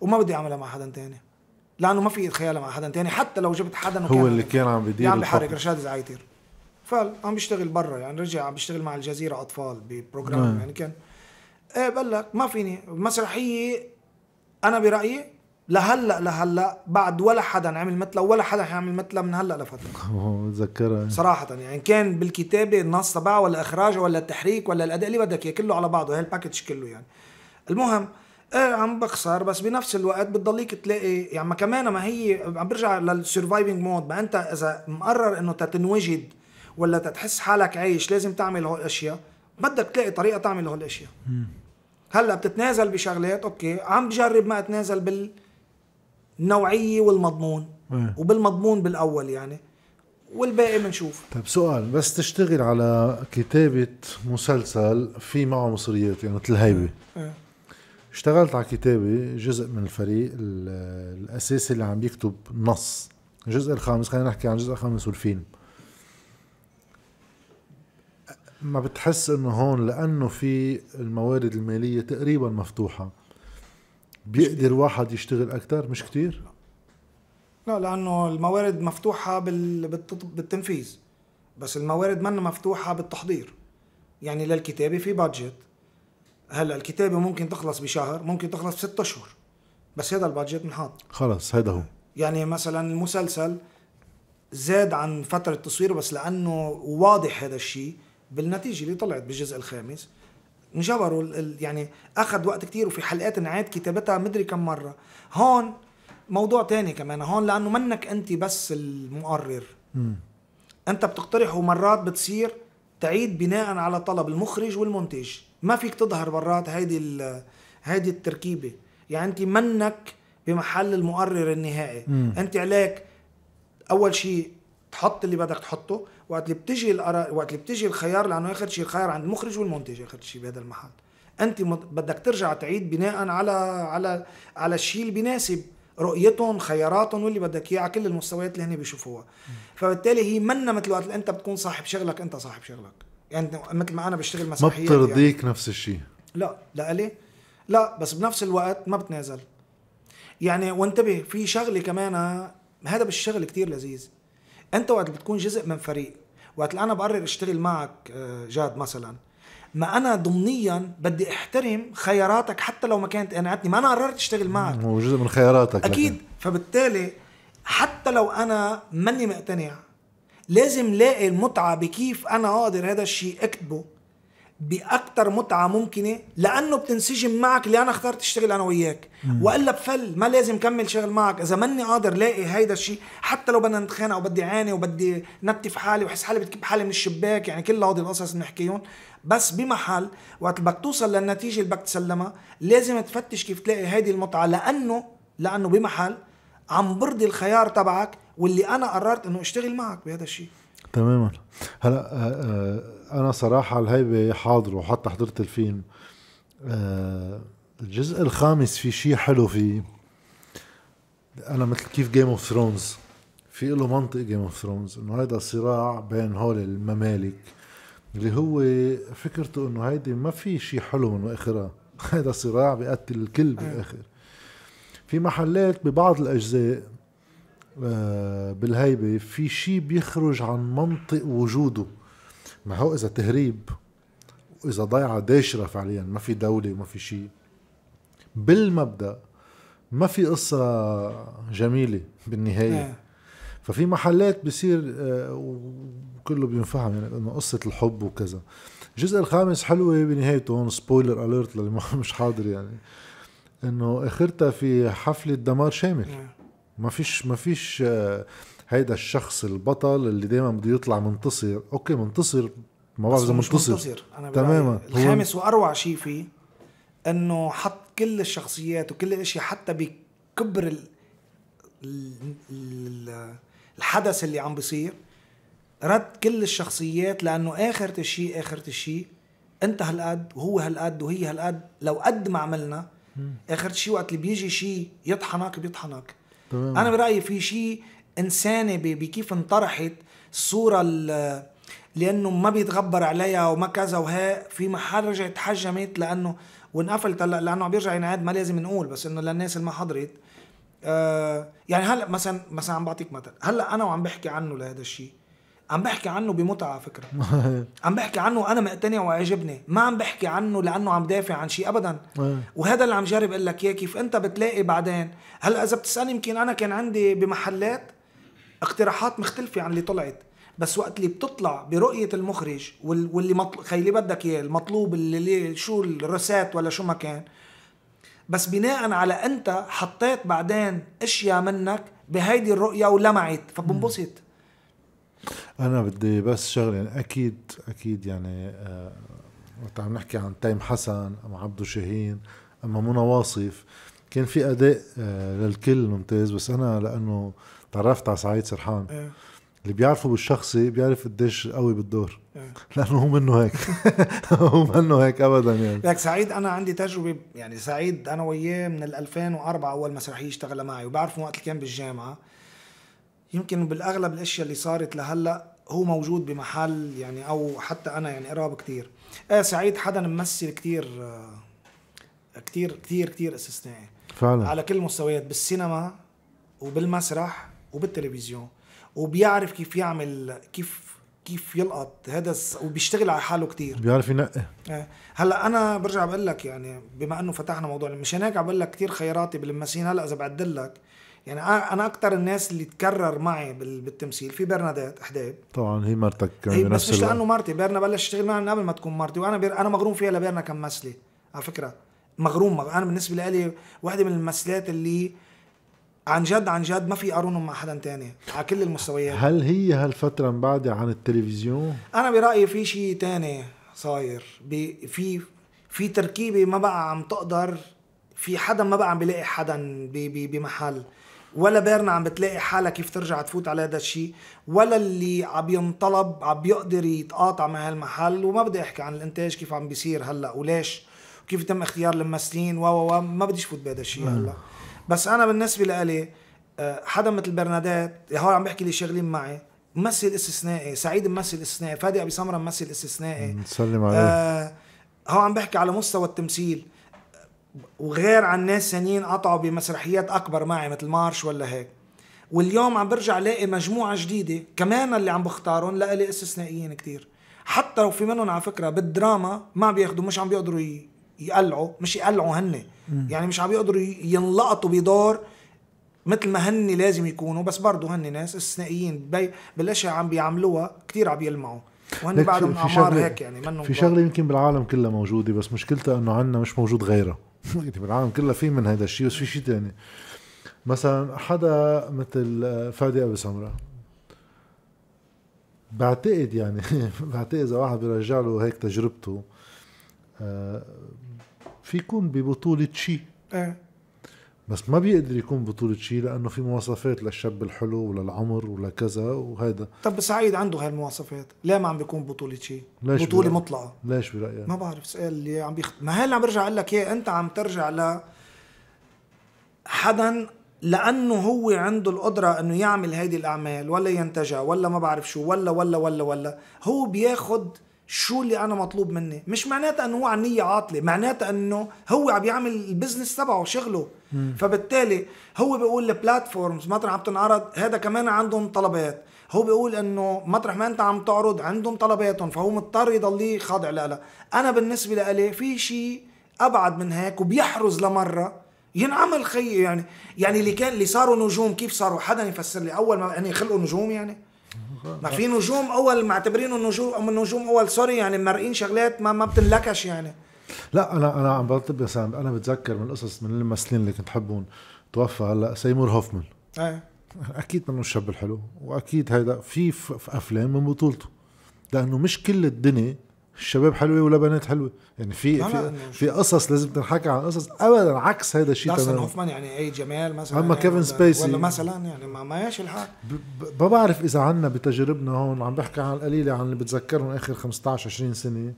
وما بدي اعملها مع حدا تاني لانه ما في اتخيلها مع حدا تاني حتى لو جبت حدا هو اللي كان عم بدير عم يعني بحرك رشاد زعيتير فعم بيشتغل برا يعني رجع عم بيشتغل مع الجزيره اطفال ببروجرام نعم. يعني كان ايه بقول لك ما فيني مسرحيه انا برايي لهلا لهلا بعد ولا حدا عمل مثلها ولا حدا حيعمل مثلها من هلا لفتره بتذكرها [LAUGHS] صراحه يعني كان بالكتابه النص تبعها ولا اخراجها ولا التحريك ولا الاداء اللي بدك اياه كله على بعضه هالباكج كله يعني المهم ايه عم بخسر بس بنفس الوقت بتضليك تلاقي يعني ما كمان ما هي عم برجع للسرفايفنج مود ما انت اذا مقرر انه تتنوجد ولا تتحس حالك عايش لازم تعمل هول الاشياء بدك تلاقي طريقه تعمل هول الاشياء هلا بتتنازل بشغلات اوكي عم بجرب ما اتنازل بالنوعيه والمضمون إيه. وبالمضمون بالاول يعني والباقي بنشوف طيب سؤال بس تشتغل على كتابة مسلسل في معه مصريات يعني مثل هيبة إيه. إيه. اشتغلت على كتابة جزء من الفريق الأساسي اللي عم يكتب نص الجزء الخامس خلينا نحكي عن الجزء الخامس والفيلم ما بتحس انه هون لانه في الموارد الماليه تقريبا مفتوحه بيقدر واحد يشتغل اكثر مش كتير لا لانه الموارد مفتوحه بال... بالتنفيذ بس الموارد منا مفتوحه بالتحضير يعني للكتابه في بادجت هلا الكتابه ممكن تخلص بشهر ممكن تخلص بست اشهر بس هذا البادجت منحط خلص هذا هو يعني مثلا المسلسل زاد عن فتره تصويره بس لانه واضح هذا الشيء بالنتيجه اللي طلعت بالجزء الخامس انجبروا يعني اخذ وقت كتير وفي حلقات انعاد كتابتها مدري كم مره هون موضوع تاني كمان هون لانه منك انت بس المقرر م. انت بتقترح ومرات بتصير تعيد بناء على طلب المخرج والمنتج ما فيك تظهر مرات هيدي هيدي التركيبه يعني انت منك بمحل المقرر النهائي م. انت عليك اول شيء تحط اللي بدك تحطه وقت اللي بتجي الاراء وقت اللي بتجي الخيار لانه اخر شيء الخيار عند المخرج والمنتج اخر شيء بهذا المحل انت بدك ترجع تعيد بناء على على على الشيء اللي بيناسب رؤيتهم خياراتهم واللي بدك اياه على كل المستويات اللي هن بيشوفوها فبالتالي هي منا مثل وقت انت بتكون صاحب شغلك انت صاحب شغلك يعني مثل ما انا بشتغل مسرحيات ما يعني. بترضيك يعني. نفس الشيء لا لا لي لا بس بنفس الوقت ما بتنازل يعني وانتبه في شغله كمان هذا بالشغل كتير لذيذ انت وقت بتكون جزء من فريق وقت انا بقرر اشتغل معك آه، جاد مثلا ما انا ضمنيا بدي احترم خياراتك حتى لو ما كانت قناعتني ما انا قررت اشتغل معك هو جزء من خياراتك اكيد لكن. فبالتالي حتى لو انا ماني مقتنع لازم لاقي المتعه بكيف انا اقدر هذا الشيء اكتبه باكثر متعه ممكنه لانه بتنسجم معك اللي انا اخترت اشتغل انا وياك والا بفل ما لازم كمل شغل معك اذا ماني قادر لاقي هيدا الشيء حتى لو بدنا نتخانق وبدي عاني وبدي نبتي في حالي وحس حالي بتكب حالي من الشباك يعني كل هودي القصص بنحكيهم بس بمحل وقت بدك توصل للنتيجه اللي بدك تسلمها لازم تفتش كيف تلاقي هيدي المتعه لانه لانه بمحل عم برضي الخيار تبعك واللي انا قررت انه اشتغل معك بهذا الشيء تماما هلا آه، آه، انا صراحه الهيبه حاضره وحتى حضرت الفيلم آه الجزء الخامس في شيء حلو فيه انا مثل كيف جيم اوف ثرونز في له منطق جيم اوف ثرونز انه هيدا صراع بين هول الممالك اللي هو فكرته انه هيدي ما في شيء حلو من اخرها [LAUGHS] هيدا صراع بيقتل الكل آه. بالاخر في محلات ببعض الاجزاء آه، بالهيبه في شيء بيخرج عن منطق وجوده ما هو اذا تهريب واذا ضيعه داشره فعليا ما في دوله وما في شيء بالمبدا ما في قصه جميله بالنهايه آه. ففي محلات بصير آه، وكله بينفهم يعني انه قصه الحب وكذا الجزء الخامس حلوه بنهايته هون سبويلر اليرت للي [LAUGHS] مش حاضر يعني انه اخرتها في حفله دمار شامل آه. ما فيش ما فيش هيدا الشخص البطل اللي دائما بده يطلع منتصر اوكي منتصر ما بعرف اذا منتصر, منتصر. أنا تماما الخامس واروع شيء فيه انه حط كل الشخصيات وكل الاشياء حتى بكبر ال... ال... الحدث اللي عم بيصير رد كل الشخصيات لانه اخر شيء اخر شيء انت هالقد وهو هالقد وهي هالقد لو قد ما عملنا اخر شيء وقت اللي بيجي شيء يطحنك بيطحنك تمام. انا برايي في شيء انسانه بكيف انطرحت الصوره لانه ما بيتغبر عليها وما كذا وها في محل رجعت تحجمت لانه وانقفلت هلا لانه عم بيرجع ينعاد ما لازم نقول بس انه للناس اللي ما حضرت آه، يعني هلا مثلا مثلا عم بعطيك مثل هلا انا وعم بحكي عنه لهذا الشيء عم بحكي عنه بمتعه على فكره [LAUGHS] عم بحكي عنه انا مقتنع وعاجبني ما عم بحكي عنه لانه عم دافع عن شيء ابدا آه. وهذا اللي عم جرب اقول لك اياه كيف انت بتلاقي بعدين هلا اذا بتسالني يمكن انا كان عندي بمحلات اقتراحات مختلفه عن اللي طلعت بس وقت اللي بتطلع برؤيه المخرج واللي مطل... خيلي بدك اياه المطلوب اللي شو الرسات ولا شو ما كان بس بناء على انت حطيت بعدين اشياء منك بهيدي الرؤيه ولمعت فبنبسط انا بدي بس شغله يعني اكيد اكيد يعني آه وقت عم نحكي عن تيم حسن ام عبدو شاهين اما منى واصف كان في اداء آه للكل ممتاز بس انا لانه تعرفت على سعيد سرحان ايه. اللي بيعرفه بالشخصي بيعرف قديش قوي بالدور ايه. لانه هو منه هيك [LAUGHS] هو منه هيك ابدا يعني لك سعيد انا عندي تجربه يعني سعيد انا وياه من 2004 اول مسرحيه اشتغل معي وبعرفه وقت اللي كان بالجامعه يمكن بالاغلب الاشياء اللي صارت لهلا هو موجود بمحل يعني او حتى انا يعني قراب كثير ايه سعيد حدا ممثل كثير كثير كثير كثير استثنائي فعلا على كل المستويات بالسينما وبالمسرح وبالتلفزيون وبيعرف كيف يعمل كيف كيف يلقط هذا وبيشتغل على حاله كتير بيعرف ينقي آه. هلا انا برجع بقول لك يعني بما انه فتحنا موضوع مشان هيك عم بقول لك كثير خياراتي بالممثلين هلا اذا بعدل لك يعني انا اكثر الناس اللي تكرر معي بالتمثيل في برنادات حداب طبعا هي مرتك هي بس مش لانه مرتي بيرنا بلش تشتغل معي من قبل ما تكون مرتي وانا بير... انا مغروم فيها لبيرنا كممثله على فكره مغروم انا بالنسبه لي وحده من الممثلات اللي عن جد عن جد ما في قارنهم مع حدا تاني على كل المستويات هل هي هالفتره من بعد عن التلفزيون انا برايي في شيء تاني صاير في في تركيبه ما بقى عم تقدر في حدا ما بقى عم بيلاقي حدا بمحل ولا بيرنا عم بتلاقي حالها كيف ترجع تفوت على هذا الشيء ولا اللي عم ينطلب عم بيقدر يتقاطع مع هالمحل وما بدي احكي عن الانتاج كيف عم بيصير هلا وليش كيف تم اختيار الممثلين و ما بديش فوت بهذا الشيء هلا بس انا بالنسبه لإلي آه، حدا مثل برنادات هو عم بحكي لي شغلين معي ممثل استثنائي سعيد ممثل استثنائي فادي ابي سمره ممثل استثنائي نسلم عليه آه هو عم بحكي على مستوى التمثيل وغير عن ناس ثانيين قطعوا بمسرحيات اكبر معي مثل مارش ولا هيك واليوم عم برجع لاقي مجموعه جديده كمان اللي عم بختارهم لالي استثنائيين كتير حتى لو في منهم على فكره بالدراما ما بياخذوا مش عم بيقدروا يقلعوا مش يقلعوا هني يعني مش عم يقدروا ينلقطوا بدور مثل ما هن لازم يكونوا بس برضه هن ناس استثنائيين بالاشياء عم بيعملوها كثير عم يلمعوا وهن بعدهم اعمار هيك يعني منهم في شغله يمكن بالعالم كلها موجوده بس مشكلتها انه عندنا مش موجود غيرها [LAUGHS] يعني بالعالم كلها في من هذا الشيء بس في شيء ثاني مثلا حدا مثل آه، فادي ابو سمره بعتقد يعني [LAUGHS] بعتقد اذا واحد بيرجع له هيك تجربته آه، في يكون ببطولة شيء ايه بس ما بيقدر يكون بطولة شيء لأنه في مواصفات للشاب الحلو وللعمر ولكذا وهيدا طب سعيد عنده هالمواصفات، ليه ما عم بيكون بطولة شيء؟ ليش بطولة برأيك؟ مطلقة ليش برأيك؟ ما بعرف سؤال اللي عم بيخ ما هي اللي عم برجع أقول لك إيه أنت عم ترجع ل حدا لانه هو عنده القدره انه يعمل هيدي الاعمال ولا ينتجها ولا ما بعرف شو ولا ولا ولا ولا هو بياخد شو اللي انا مطلوب مني مش معناتها انه هو عن نيه عاطله معناتها انه هو عم يعمل البزنس تبعه شغله مم. فبالتالي هو بيقول البلاتفورمز مطرح عم تنعرض هذا كمان عندهم طلبات هو بيقول انه مطرح ما انت عم تعرض عندهم طلباتهم فهو مضطر يضل خاضع لها انا بالنسبه لإلي في شيء ابعد من هيك وبيحرز لمره ينعمل خيي يعني يعني اللي كان اللي صاروا نجوم كيف صاروا حدا يفسر لي اول ما يعني خلقوا نجوم يعني ما في نجوم اول معتبرينه نجوم نجوم اول سوري يعني مرقين شغلات ما ما بتنلكش يعني لا انا انا عم برتب بس انا بتذكر من القصص من الممثلين اللي كنت حبهم توفى هلا سيمور هوفمان ايه اكيد منه الشاب الحلو واكيد هيدا في, في افلام من بطولته لانه مش كل الدنيا الشباب حلوه ولا بنات حلوه يعني في في, في قصص لازم تنحكى عن قصص ابدا عكس هذا الشيء تماما هوفمان يعني اي جمال مثلا اما يعني كيفن سبيسي ولا مثلا يعني ما ماشي الحال ما بعرف اذا عنا بتجربنا هون عم بحكي عن القليله عن اللي بتذكرهم اخر 15 20 سنه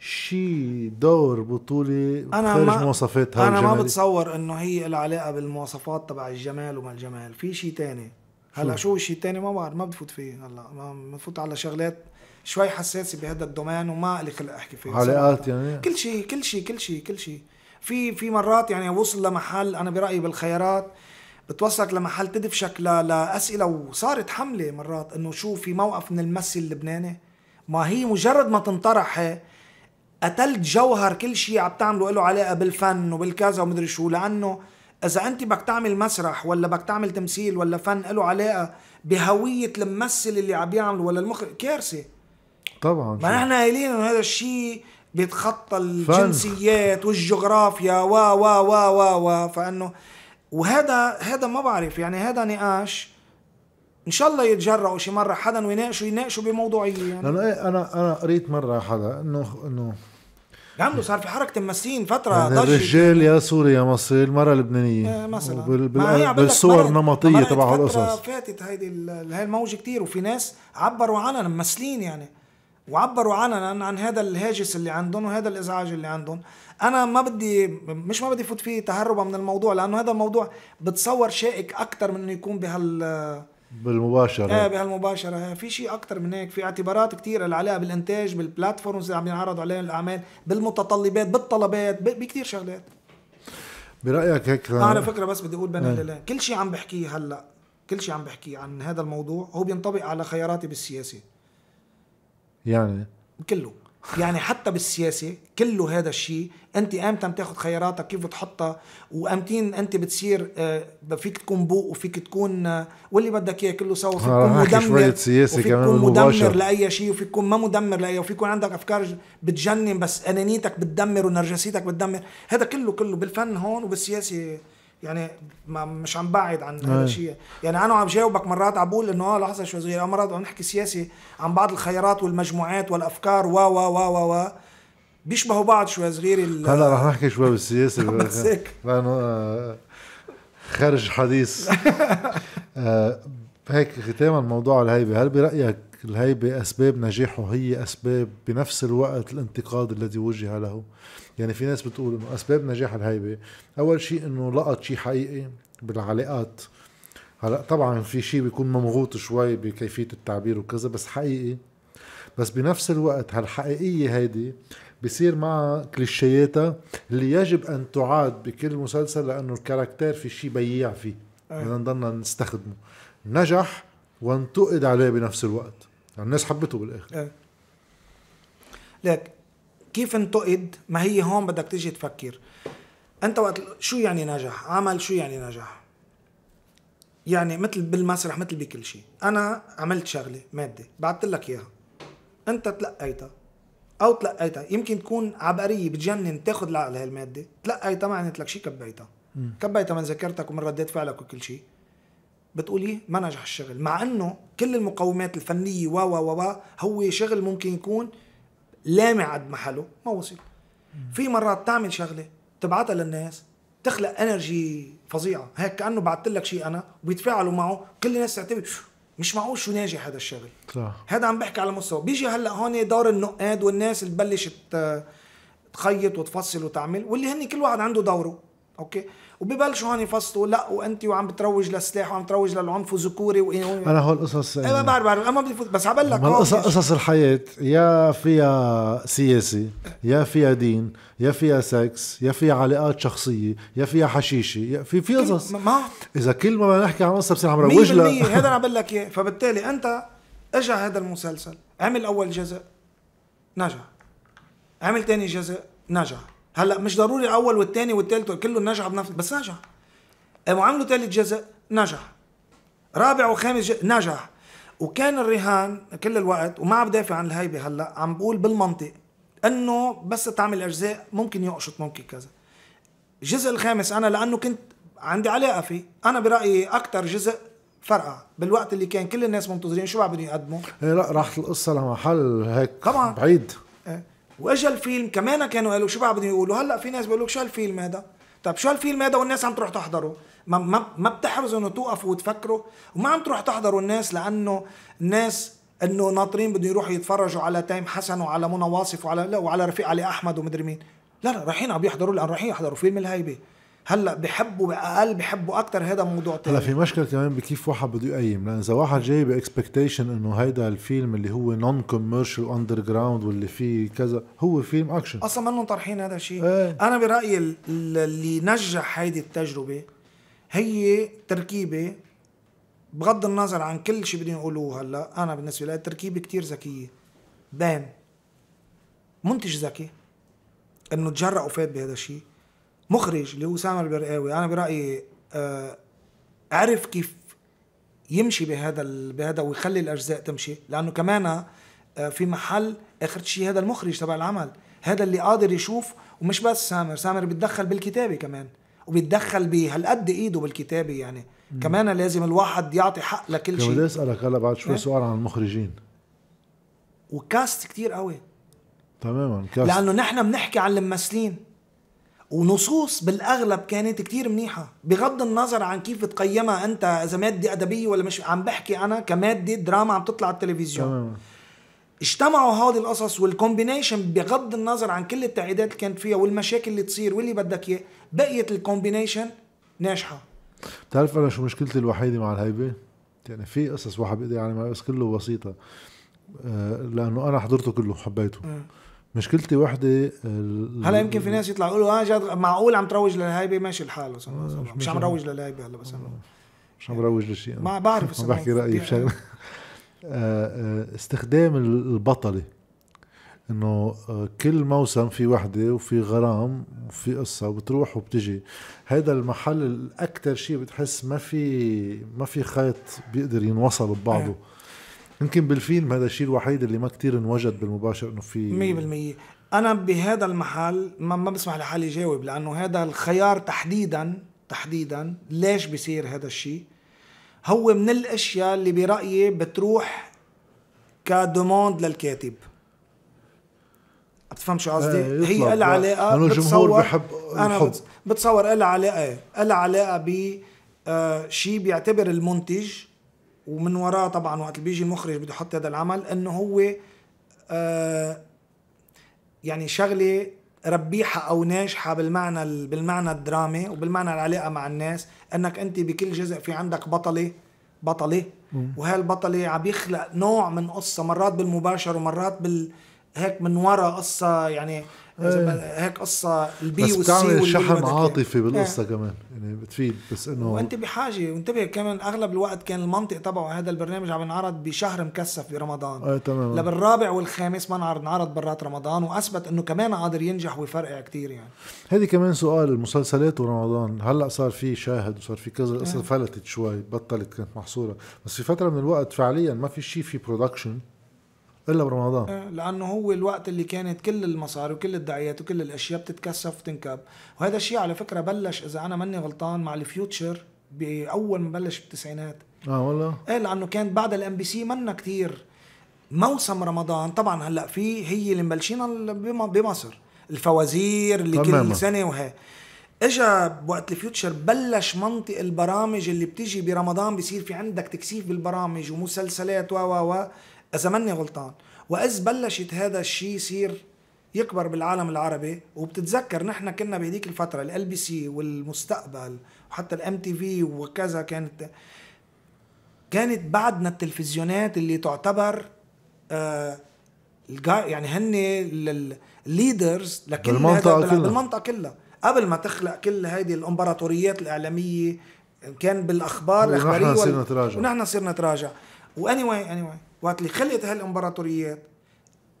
شي دور بطولي أنا خارج ما مواصفات هاي انا الجمالي. ما بتصور انه هي العلاقه بالمواصفات تبع الجمال وما الجمال في شيء تاني هلا شو الشيء الثاني ما بعرف ما بفوت فيه هلا ما بفوت على شغلات شوي حساسه بهذا الدومين وما لي خلق احكي فيه علاقات يعني كل شيء كل شيء كل شيء كل شيء في في مرات يعني وصل لمحل انا برايي بالخيارات بتوصلك لمحل تدفشك لاسئله وصارت حمله مرات انه شو في موقف من الممثل اللبناني ما هي مجرد ما تنطرح قتلت جوهر كل شيء عم تعمله له علاقه بالفن وبالكذا ومدري شو لانه اذا انت بدك تعمل مسرح ولا بدك تعمل تمثيل ولا فن له علاقه بهويه الممثل اللي عم يعمل ولا المخرج كارثه طبعا ما احنا قايلين انه هذا الشيء بيتخطى الجنسيات والجغرافيا و و و و و فانه وهذا هذا ما بعرف يعني هذا نقاش ان شاء الله يتجرأوا شي مره حدا ويناقشوا يناقشوا بموضوعيه يعني. لانه ايه انا انا قريت مره حدا انه انه عملوا صار في حركه الممثلين فتره يعني الرجال يا سوري يا مصري المره اللبنانيه إيه، مثلا بال... بالصور النمطيه تبع القصص فاتت هيدي هاي الموجه كثير وفي ناس عبروا عنها ممثلين يعني وعبروا عن عن هذا الهاجس اللي عندهم وهذا الازعاج اللي عندهم انا ما بدي مش ما بدي فوت فيه تهربا من الموضوع لانه هذا الموضوع بتصور شائك اكثر من انه يكون بهال بالمباشره ايه بهالمباشره في شيء اكثر من هيك في اعتبارات كثير العلاقه بالانتاج بالبلاتفورمز اللي عم ينعرضوا عليها الاعمال بالمتطلبات بالطلبات بكثير شغلات برايك هيك على فكره بس بدي اقول بين هلالين إيه. كل شيء عم بحكيه هلا كل شيء عم بحكيه عن هذا الموضوع هو بينطبق على خياراتي بالسياسه يعني كله يعني حتى بالسياسة كله هذا الشيء أنت أمتى بتاخذ خياراتك كيف بتحطها وأمتين أنت بتصير آه، فيك تكون بوق وفيك تكون آه، واللي بدك إياه كله سوا فيك تكون مدمر وفيك تكون مدمر لأي شيء وفيك تكون ما مدمر لأي وفيك يكون عندك أفكار بتجنن بس أنانيتك بتدمر ونرجسيتك بتدمر هذا كله كله بالفن هون وبالسياسة يعني ما مش عم بعد عن هذا الشيء يعني انا عم جاوبك مرات عم بقول انه اه لحظه شوي صغيره مرات عم نحكي سياسي عن بعض الخيارات والمجموعات والافكار و و و و و بيشبهوا بعض شوي صغير هلا رح نحكي شوي بالسياسه [LAUGHS] بس هيك لانه آه، خارج حديث [LAUGHS] آه، هيك ختاما موضوع الهيبه هل برايك الهيبه اسباب نجاحه هي اسباب بنفس الوقت الانتقاد الذي وجه له يعني في ناس بتقول انه اسباب نجاح الهيبه اول شيء انه لقط شيء حقيقي بالعلاقات هلا طبعا في شيء بيكون ممغوط شوي بكيفيه التعبير وكذا بس حقيقي بس بنفس الوقت هالحقيقيه هيدي بصير معها كليشياتها اللي يجب ان تعاد بكل مسلسل لانه الكاركتير في شيء بيع فيه بدنا نضلنا نستخدمه نجح وانتقد عليه بنفس الوقت يعني الناس حبته بالاخر ليك كيف انتقد ما هي هون بدك تيجي تفكر انت وقت شو يعني نجاح عمل شو يعني نجاح يعني مثل بالمسرح مثل بكل شيء انا عملت شغله ماده بعثت لك اياها انت تلقيتها او تلقيتها يمكن تكون عبقريه بتجنن تاخذ العقل هالماده تلقيتها ما عملت لك شيء كبيتها كبيتها من ذاكرتك ومن ردات فعلك وكل شيء بتقولي إيه؟ ما نجح الشغل مع انه كل المقومات الفنيه و و و هو شغل ممكن يكون لامع قد محله ما وصل في مرات تعمل شغله تبعتها للناس تخلق انرجي فظيعه هيك كانه بعثت لك شيء انا وبيتفاعلوا معه كل الناس تعتبر مش معقول شو ناجح هذا الشغل صح هذا عم بحكي على مستوى بيجي هلا هون دور النقاد والناس اللي تبلش آه، تخيط وتفصل وتعمل واللي هن كل واحد عنده دوره اوكي وببلشوا هون يفصلوا لا وانت وعم بتروج للسلاح وعم بتروج للعنف وذكوري وايه انا هول قصص إيه، ما آه، بعرف بعرف ما بفوت بس عم لك قصص قصص الحياه يا فيها سياسه يا فيها دين يا فيها سكس يا فيها علاقات شخصيه يا فيها حشيشه يا في في قصص ما اذا كل ما نحكي عن قصه بصير عم روج لها هذا عم بقول لك اياه فبالتالي انت اجى هذا المسلسل عمل اول جزء نجح عمل ثاني جزء نجح هلا مش ضروري الاول والثاني والثالث كله نجح بنفس بس نجح وعملوا ثالث جزء نجح رابع وخامس جزء نجح وكان الرهان كل الوقت وما عم بدافع عن الهيبه هلا عم بقول بالمنطق انه بس تعمل اجزاء ممكن يقشط ممكن كذا الجزء الخامس انا لانه كنت عندي علاقه فيه انا برايي اكثر جزء فرقع بالوقت اللي كان كل الناس منتظرين شو عم بدهم يقدموا إيه، راحت القصه لمحل هيك طبعا بعيد ايه واجا الفيلم كمان كانوا قالوا شو بقى بدهم يقولوا هلا في ناس بيقولوا لك شو هالفيلم هذا طب شو هالفيلم هذا والناس عم تروح تحضره ما ما, ما بتحرزوا انه توقفوا وتفكروا وما عم تروح تحضروا الناس لانه الناس انه ناطرين بدهم يروحوا يتفرجوا على تيم حسن وعلى منى واصف وعلى لا وعلى رفيق علي احمد ومدري مين لا لا رايحين عم يحضروا لان رايحين يحضروا فيلم الهيبه هلا بحبوا اقل بحبوا اكثر هذا موضوع ثاني هلا في مشكله كمان بكيف واحد بده يقيم لان اذا واحد جاي باكسبكتيشن انه هيدا الفيلم اللي هو نون كوميرشال اندر جراوند واللي فيه كذا هو فيلم اكشن اصلا ما طارحين هذا الشيء ايه. انا برايي اللي نجح هيدي التجربه هي تركيبه بغض النظر عن كل شيء بدهم يقولوه هلا انا بالنسبه لي تركيبه كتير ذكيه بان منتج ذكي انه تجرأ وفات بهذا الشيء مخرج اللي هو سامر البرقاوي انا برايي آه عرف كيف يمشي بهذا بهذا ويخلي الاجزاء تمشي لانه كمان آه، في محل اخر شيء هذا المخرج تبع العمل هذا اللي قادر يشوف ومش بس سامر سامر بيتدخل بالكتابه كمان وبيتدخل بهالقد ايده بالكتابه يعني مم. كمان لازم الواحد يعطي حق لكل شيء بدي اسالك هلا بعد شوي إيه؟ سؤال عن المخرجين وكاست كتير قوي تماما كاست لانه نحن بنحكي عن الممثلين ونصوص بالاغلب كانت كتير منيحه بغض النظر عن كيف تقيمها انت اذا ماده ادبيه ولا مش عم بحكي انا كماده دراما عم تطلع على التلفزيون اجتمعوا هذه القصص والكومبينيشن بغض النظر عن كل التعقيدات اللي كانت فيها والمشاكل اللي تصير واللي بدك اياه بقيت الكومبينيشن ناجحه بتعرف انا شو مشكلتي الوحيده مع الهيبه؟ يعني في قصص واحد بيقدر يعني بس كله بسيطه آه، لانه انا حضرته كله حبيته مشكلتي وحده هلا يمكن في ناس يطلعوا يقولوا اه جد معقول عم تروج للهيبه ماشي الحال آه، مش, مش عم روج للهيبه هلا بس آه، مش عم روج لشيء ما بعرف بس بحكي رايي بشغله آه، استخدام البطله انه كل موسم في وحده وفي غرام وفي قصه وبتروح وبتجي هذا المحل الاكثر شيء بتحس ما في ما في خيط بيقدر ينوصل ببعضه إيه. يمكن بالفيلم هذا الشيء الوحيد اللي ما كتير انوجد بالمباشر انه في 100% انا بهذا المحل ما, ما بسمح لحالي جاوب لانه هذا الخيار تحديدا تحديدا ليش بيصير هذا الشيء هو من الاشياء اللي برايي بتروح كدوموند للكاتب بتفهم شو قصدي؟ إيه، هي لها علاقه لانه الجمهور بحب انا الحب. بتصور لها علاقه لها علاقه ب آه، شيء بيعتبر المنتج ومن وراه طبعا وقت بيجي المخرج بده يحط هذا العمل انه هو آه، يعني شغله ربيحة أو ناجحة بالمعنى بالمعنى الدرامي وبالمعنى العلاقة مع الناس أنك أنت بكل جزء في عندك بطلة بطلة وهالبطلة عم يخلق نوع من قصة مرات بالمباشر ومرات بال هيك من ورا قصه يعني إيه. هيك قصه البي بس بس شحن عاطفي بالقصه ايه. كمان يعني بتفيد بس انه وانت بحاجه وانتبه كمان اغلب الوقت كان المنطق تبعه هذا البرنامج عم ينعرض بشهر مكثف برمضان ايه تمام لا بالرابع والخامس ما انعرض انعرض برات رمضان واثبت انه كمان قادر ينجح ويفرقع كتير يعني هذه كمان سؤال المسلسلات ورمضان هلا صار في شاهد وصار في كذا القصه ايه. فلتت شوي بطلت كانت محصوره بس في فتره من الوقت فعليا ما في شيء في برودكشن الا برمضان آه، لانه هو الوقت اللي كانت كل المصاري وكل الدعايات وكل الاشياء بتتكثف وتنكب وهذا الشيء على فكره بلش اذا انا ماني غلطان مع الفيوتشر باول ما بلش بالتسعينات اه والله ايه لانه كانت بعد الام بي سي منا كثير موسم رمضان طبعا هلا في هي اللي مبلشينها بمصر الفوازير اللي كل سنه وهي اجى وقت الفيوتشر بلش منطق البرامج اللي بتيجي برمضان بصير في عندك تكثيف بالبرامج ومسلسلات و و و اذا ماني غلطان واذ بلشت هذا الشيء يصير يكبر بالعالم العربي وبتتذكر نحن كنا بهذيك الفتره ال بي سي والمستقبل وحتى الام تي في وكذا كانت كانت بعدنا التلفزيونات اللي تعتبر آه يعني هن الليدرز لكل بالمنطقه كلها بالمنطقه كلها قبل ما تخلق كل هيدي الامبراطوريات الاعلاميه كان بالاخبار الاخباريه ونحن صرنا نتراجع ونحن صرنا نتراجع واني واي اني واي وقت اللي خلقت هالامبراطوريات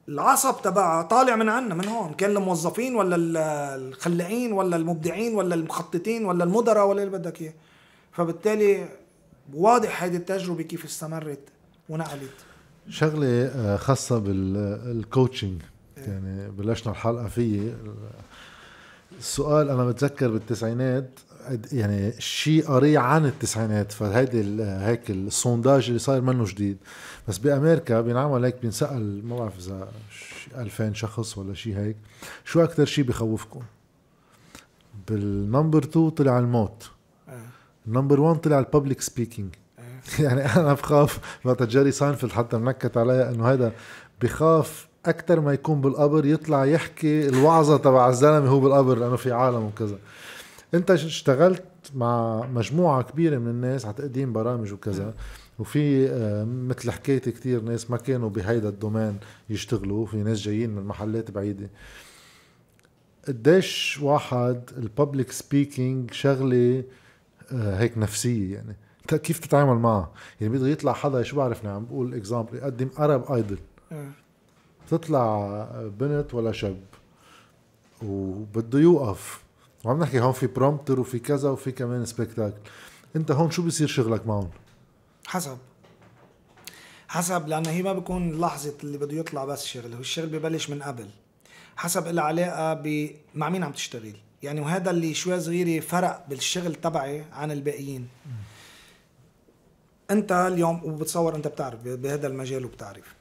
العصب تبعها طالع من عنا من هون كان الموظفين ولا الخلاعين ولا المبدعين ولا المخططين ولا المدراء ولا اللي بدك اياه فبالتالي واضح هذه التجربه كيف استمرت ونقلت شغله آه، خاصه بالكوتشنج إيه. يعني بلشنا الحلقه فيه السؤال انا بتذكر بالتسعينات يعني شيء قري عن التسعينات فهيدي هيك السونداج اللي صاير منه جديد بس بامريكا بينعمل هيك بينسال ما بعرف اذا 2000 شخص ولا شيء هيك شو اكثر شيء بخوفكم بالنمبر 2 طلع الموت آه. النمبر 1 طلع الببليك سبيكينج آه. [LAUGHS] يعني انا بخاف وقت جيري ساينفيلد حتى منكت عليها انه هيدا بخاف اكثر ما يكون بالقبر يطلع يحكي الوعظه تبع الزلمه هو بالقبر لانه في عالم وكذا انت اشتغلت مع مجموعه كبيره من الناس على تقديم برامج وكذا نعم. وفي آه، مثل حكيت كثير ناس ما كانوا بهيدا الدومين يشتغلوا في ناس جايين من محلات بعيده قديش واحد الببليك سبيكينج شغله آه، هيك نفسيه يعني كيف تتعامل معها يعني بده يطلع حدا شو بعرفني عم بقول اكزامبل يقدم ارب ايدل آه. تطلع بنت ولا شاب وبده يوقف وعم نحكي هون في برومتر وفي كذا وفي كمان سبيكتاكل انت هون شو بيصير شغلك معهم حسب حسب لانه هي ما بكون لحظه اللي بده يطلع بس شغل هو الشغل ببلش من قبل حسب العلاقه ب مع مين عم تشتغل يعني وهذا اللي شوي صغيره فرق بالشغل تبعي عن الباقيين انت اليوم وبتصور انت بتعرف بهذا المجال وبتعرف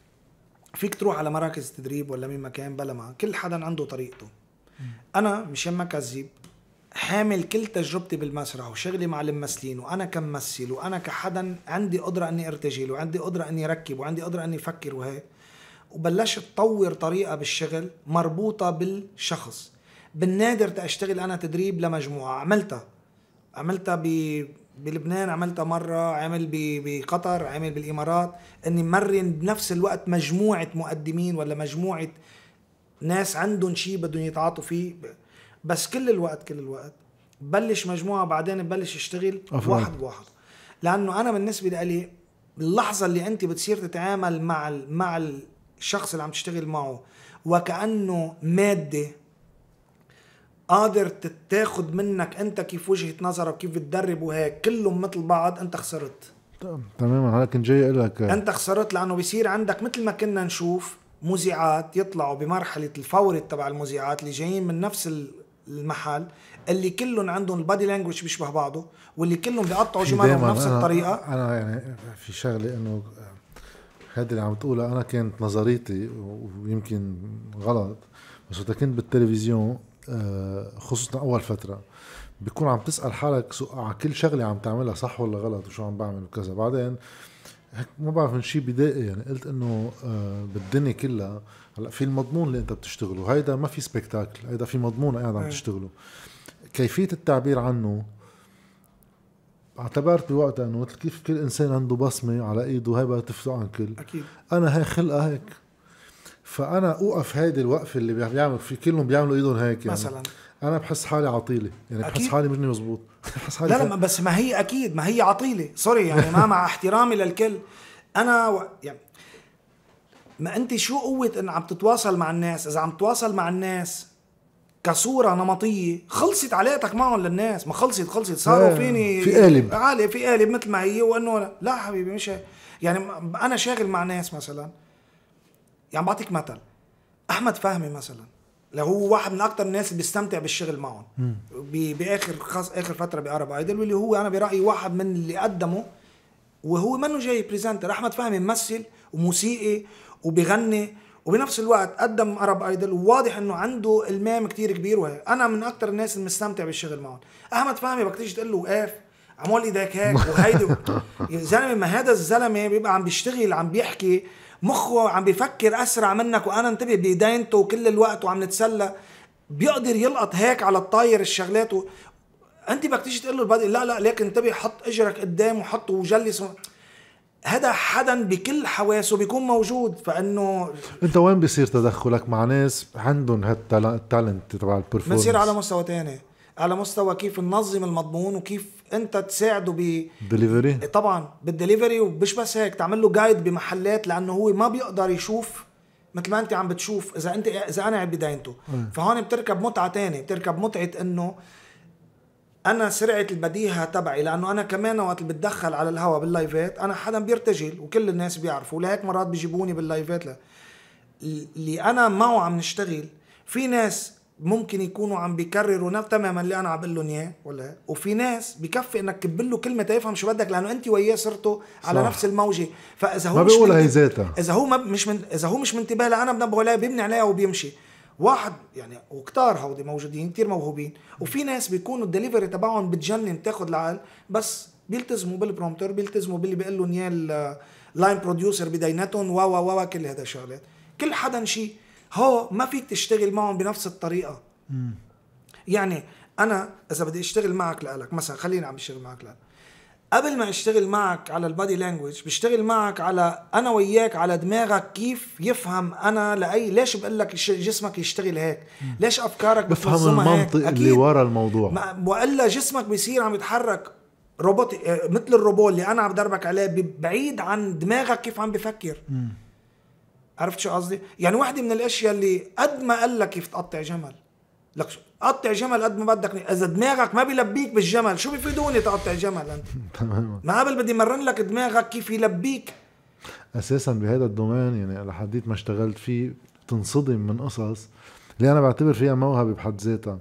فيك تروح على مراكز تدريب ولا مين مكان بلا ما كل حدا عنده طريقته انا مشان ما كذب حامل كل تجربتي بالمسرح وشغلي مع الممثلين وانا كممثل وانا كحدا عندي قدره اني ارتجل وعندي قدره اني ركب وعندي قدره اني افكر وهيك وبلشت طور طريقه بالشغل مربوطه بالشخص بالنادر تشتغل انا تدريب لمجموعه عملتها عملتها ب بلبنان عملتها مرة عمل بقطر عمل بالإمارات أني مرن بنفس الوقت مجموعة مقدمين ولا مجموعة ناس عندهم شيء بدهم يتعاطوا فيه بس كل الوقت كل الوقت بلش مجموعه بعدين ببلش اشتغل أفهم. واحد بواحد لانه انا بالنسبه لي اللحظه اللي انت بتصير تتعامل مع مع الشخص اللي عم تشتغل معه وكانه ماده قادر تاخذ منك انت كيف وجهه نظرك وكيف بتدرب وهيك كلهم مثل بعض انت خسرت تماما هلا كنت جاي لك آه، انت خسرت لانه بصير عندك مثل ما كنا نشوف مذيعات يطلعوا بمرحله الفوري تبع المذيعات اللي جايين من نفس المحل اللي كلهم عندهم البادي لانجوج بيشبه بعضه واللي كلهم بيقطعوا جمالهم بنفس أنا الطريقه انا يعني في شغله انه هذا اللي عم تقولها انا كانت نظريتي ويمكن غلط بس وقت كنت بالتلفزيون آه، خصوصا اول فتره بيكون عم تسال حالك على كل شغله عم تعملها صح ولا غلط وشو عم بعمل وكذا بعدين هيك ما بعرف من شيء بدائي يعني قلت انه آه، بالدنيا كلها هلا في المضمون اللي انت بتشتغله هيدا ما في سبكتاكل هيدا في مضمون قاعد عم إيه. تشتغله كيفيه التعبير عنه اعتبرت بوقتها انه مثل كيف كل انسان عنده بصمه على ايده هاي بدها تفتح عن كل اكيد انا هاي خلقه هيك فانا اوقف هيدي الوقفه اللي بيعمل في كلهم بيعملوا ايدهم هيك يعني. مثلا انا بحس حالي عطيله يعني بحس حالي مني مزبوط [LAUGHS] بحس حالي لا لا بس ما هي اكيد ما هي عطيله سوري يعني ما مع احترامي للكل انا و... يعني ما انت شو قوة ان عم تتواصل مع الناس اذا عم تتواصل مع الناس كصورة نمطية خلصت علاقتك معهم للناس ما خلصت خلصت صاروا آه، فيني في قالب عالي في قالب مثل ما هي وانه لا حبيبي مش يعني انا شاغل مع ناس مثلا يعني بعطيك مثل احمد فهمي مثلا هو واحد من اكثر الناس اللي بيستمتع بالشغل معهم باخر خاص اخر فتره بعرب ايدل واللي هو انا برايي واحد من اللي قدمه وهو منه جاي بريزنتر احمد فهمي ممثل وموسيقي وبيغني وبنفس الوقت قدم عرب ايدل وواضح انه عنده المام كتير كبير وهي. انا من اكتر الناس المستمتع بالشغل معهم احمد فهمي وقت تيجي تقول له وقف إيه، عمول ايدك هيك [LAUGHS] وهيدي زلمه ما هذا الزلمه بيبقى عم بيشتغل عم بيحكي مخه عم بيفكر اسرع منك وانا انتبه بدينته كل الوقت وعم نتسلى بيقدر يلقط هيك على الطاير الشغلات و... انت بدك تيجي تقول له لا لا ليك انتبه حط اجرك قدام وحطه وجلس و... هذا حدا بكل حواسه بيكون موجود فانه انت وين بصير تدخلك مع ناس عندهم هالتالنت تبع البرفورمنس بنصير على مستوى تاني على مستوى كيف ننظم المضمون وكيف انت تساعده ب دليفري طبعا بالدليفري ومش بس هيك تعمل له جايد بمحلات لانه هو ما بيقدر يشوف مثل ما انت عم بتشوف اذا انت اذا انا بداينته فهون بتركب متعه تانية بتركب متعه انه انا سرعه البديهه تبعي لانه انا كمان وقت بتدخل على الهواء باللايفات انا حدا بيرتجل وكل الناس بيعرفوا لهيك مرات بيجيبوني باللايفات لا. اللي انا معه عم نشتغل في ناس ممكن يكونوا عم بيكرروا نفس تماما اللي انا عم بقول لهم اياه ولا وفي ناس بكفي انك تكب له كلمه تفهم شو بدك لانه انت وياه صرتوا على نفس الموجه فاذا هو ما بيقول هي ذاتها اذا هو ما مش من اذا هو مش منتبه لانا انا بنبه عليها بيبني عليها وبيمشي واحد يعني وكتار هودي موجودين كتير موهوبين وفي ناس بيكونوا الدليفري تبعهم بتجنن تاخد العقل بس بيلتزموا بالبرومتر بيلتزموا باللي بيقول لهم اياه اللاين بروديوسر بدينتهم و و و كل هذا الشغلات كل حدا شيء هو ما فيك تشتغل معهم بنفس الطريقه يعني انا اذا بدي اشتغل معك لك مثلا خليني عم بشتغل معك لك قبل ما يشتغل معك على البادي لانجوج بيشتغل معك على انا وياك على دماغك كيف يفهم انا لاي ليش بقول لك جسمك يشتغل هيك ليش افكارك بفهم المنطق هيك؟ اللي ورا الموضوع والا جسمك بيصير عم يتحرك روبوت آه، مثل الروبوت اللي انا عم بدربك عليه بعيد عن دماغك كيف عم بفكر عرفت شو قصدي يعني واحدة من الاشياء اللي قد ما قال لك كيف تقطع جمل لك قطع جمل قد ما بدك اذا دماغك ما بيلبيك بالجمل شو بيفيدوني تقطع جمل انت [LAUGHS] ما قبل بدي مرن لك دماغك كيف يلبيك اساسا بهذا الدومين يعني لحديت ما اشتغلت فيه تنصدم من قصص اللي انا بعتبر فيها موهبه بحد ذاتها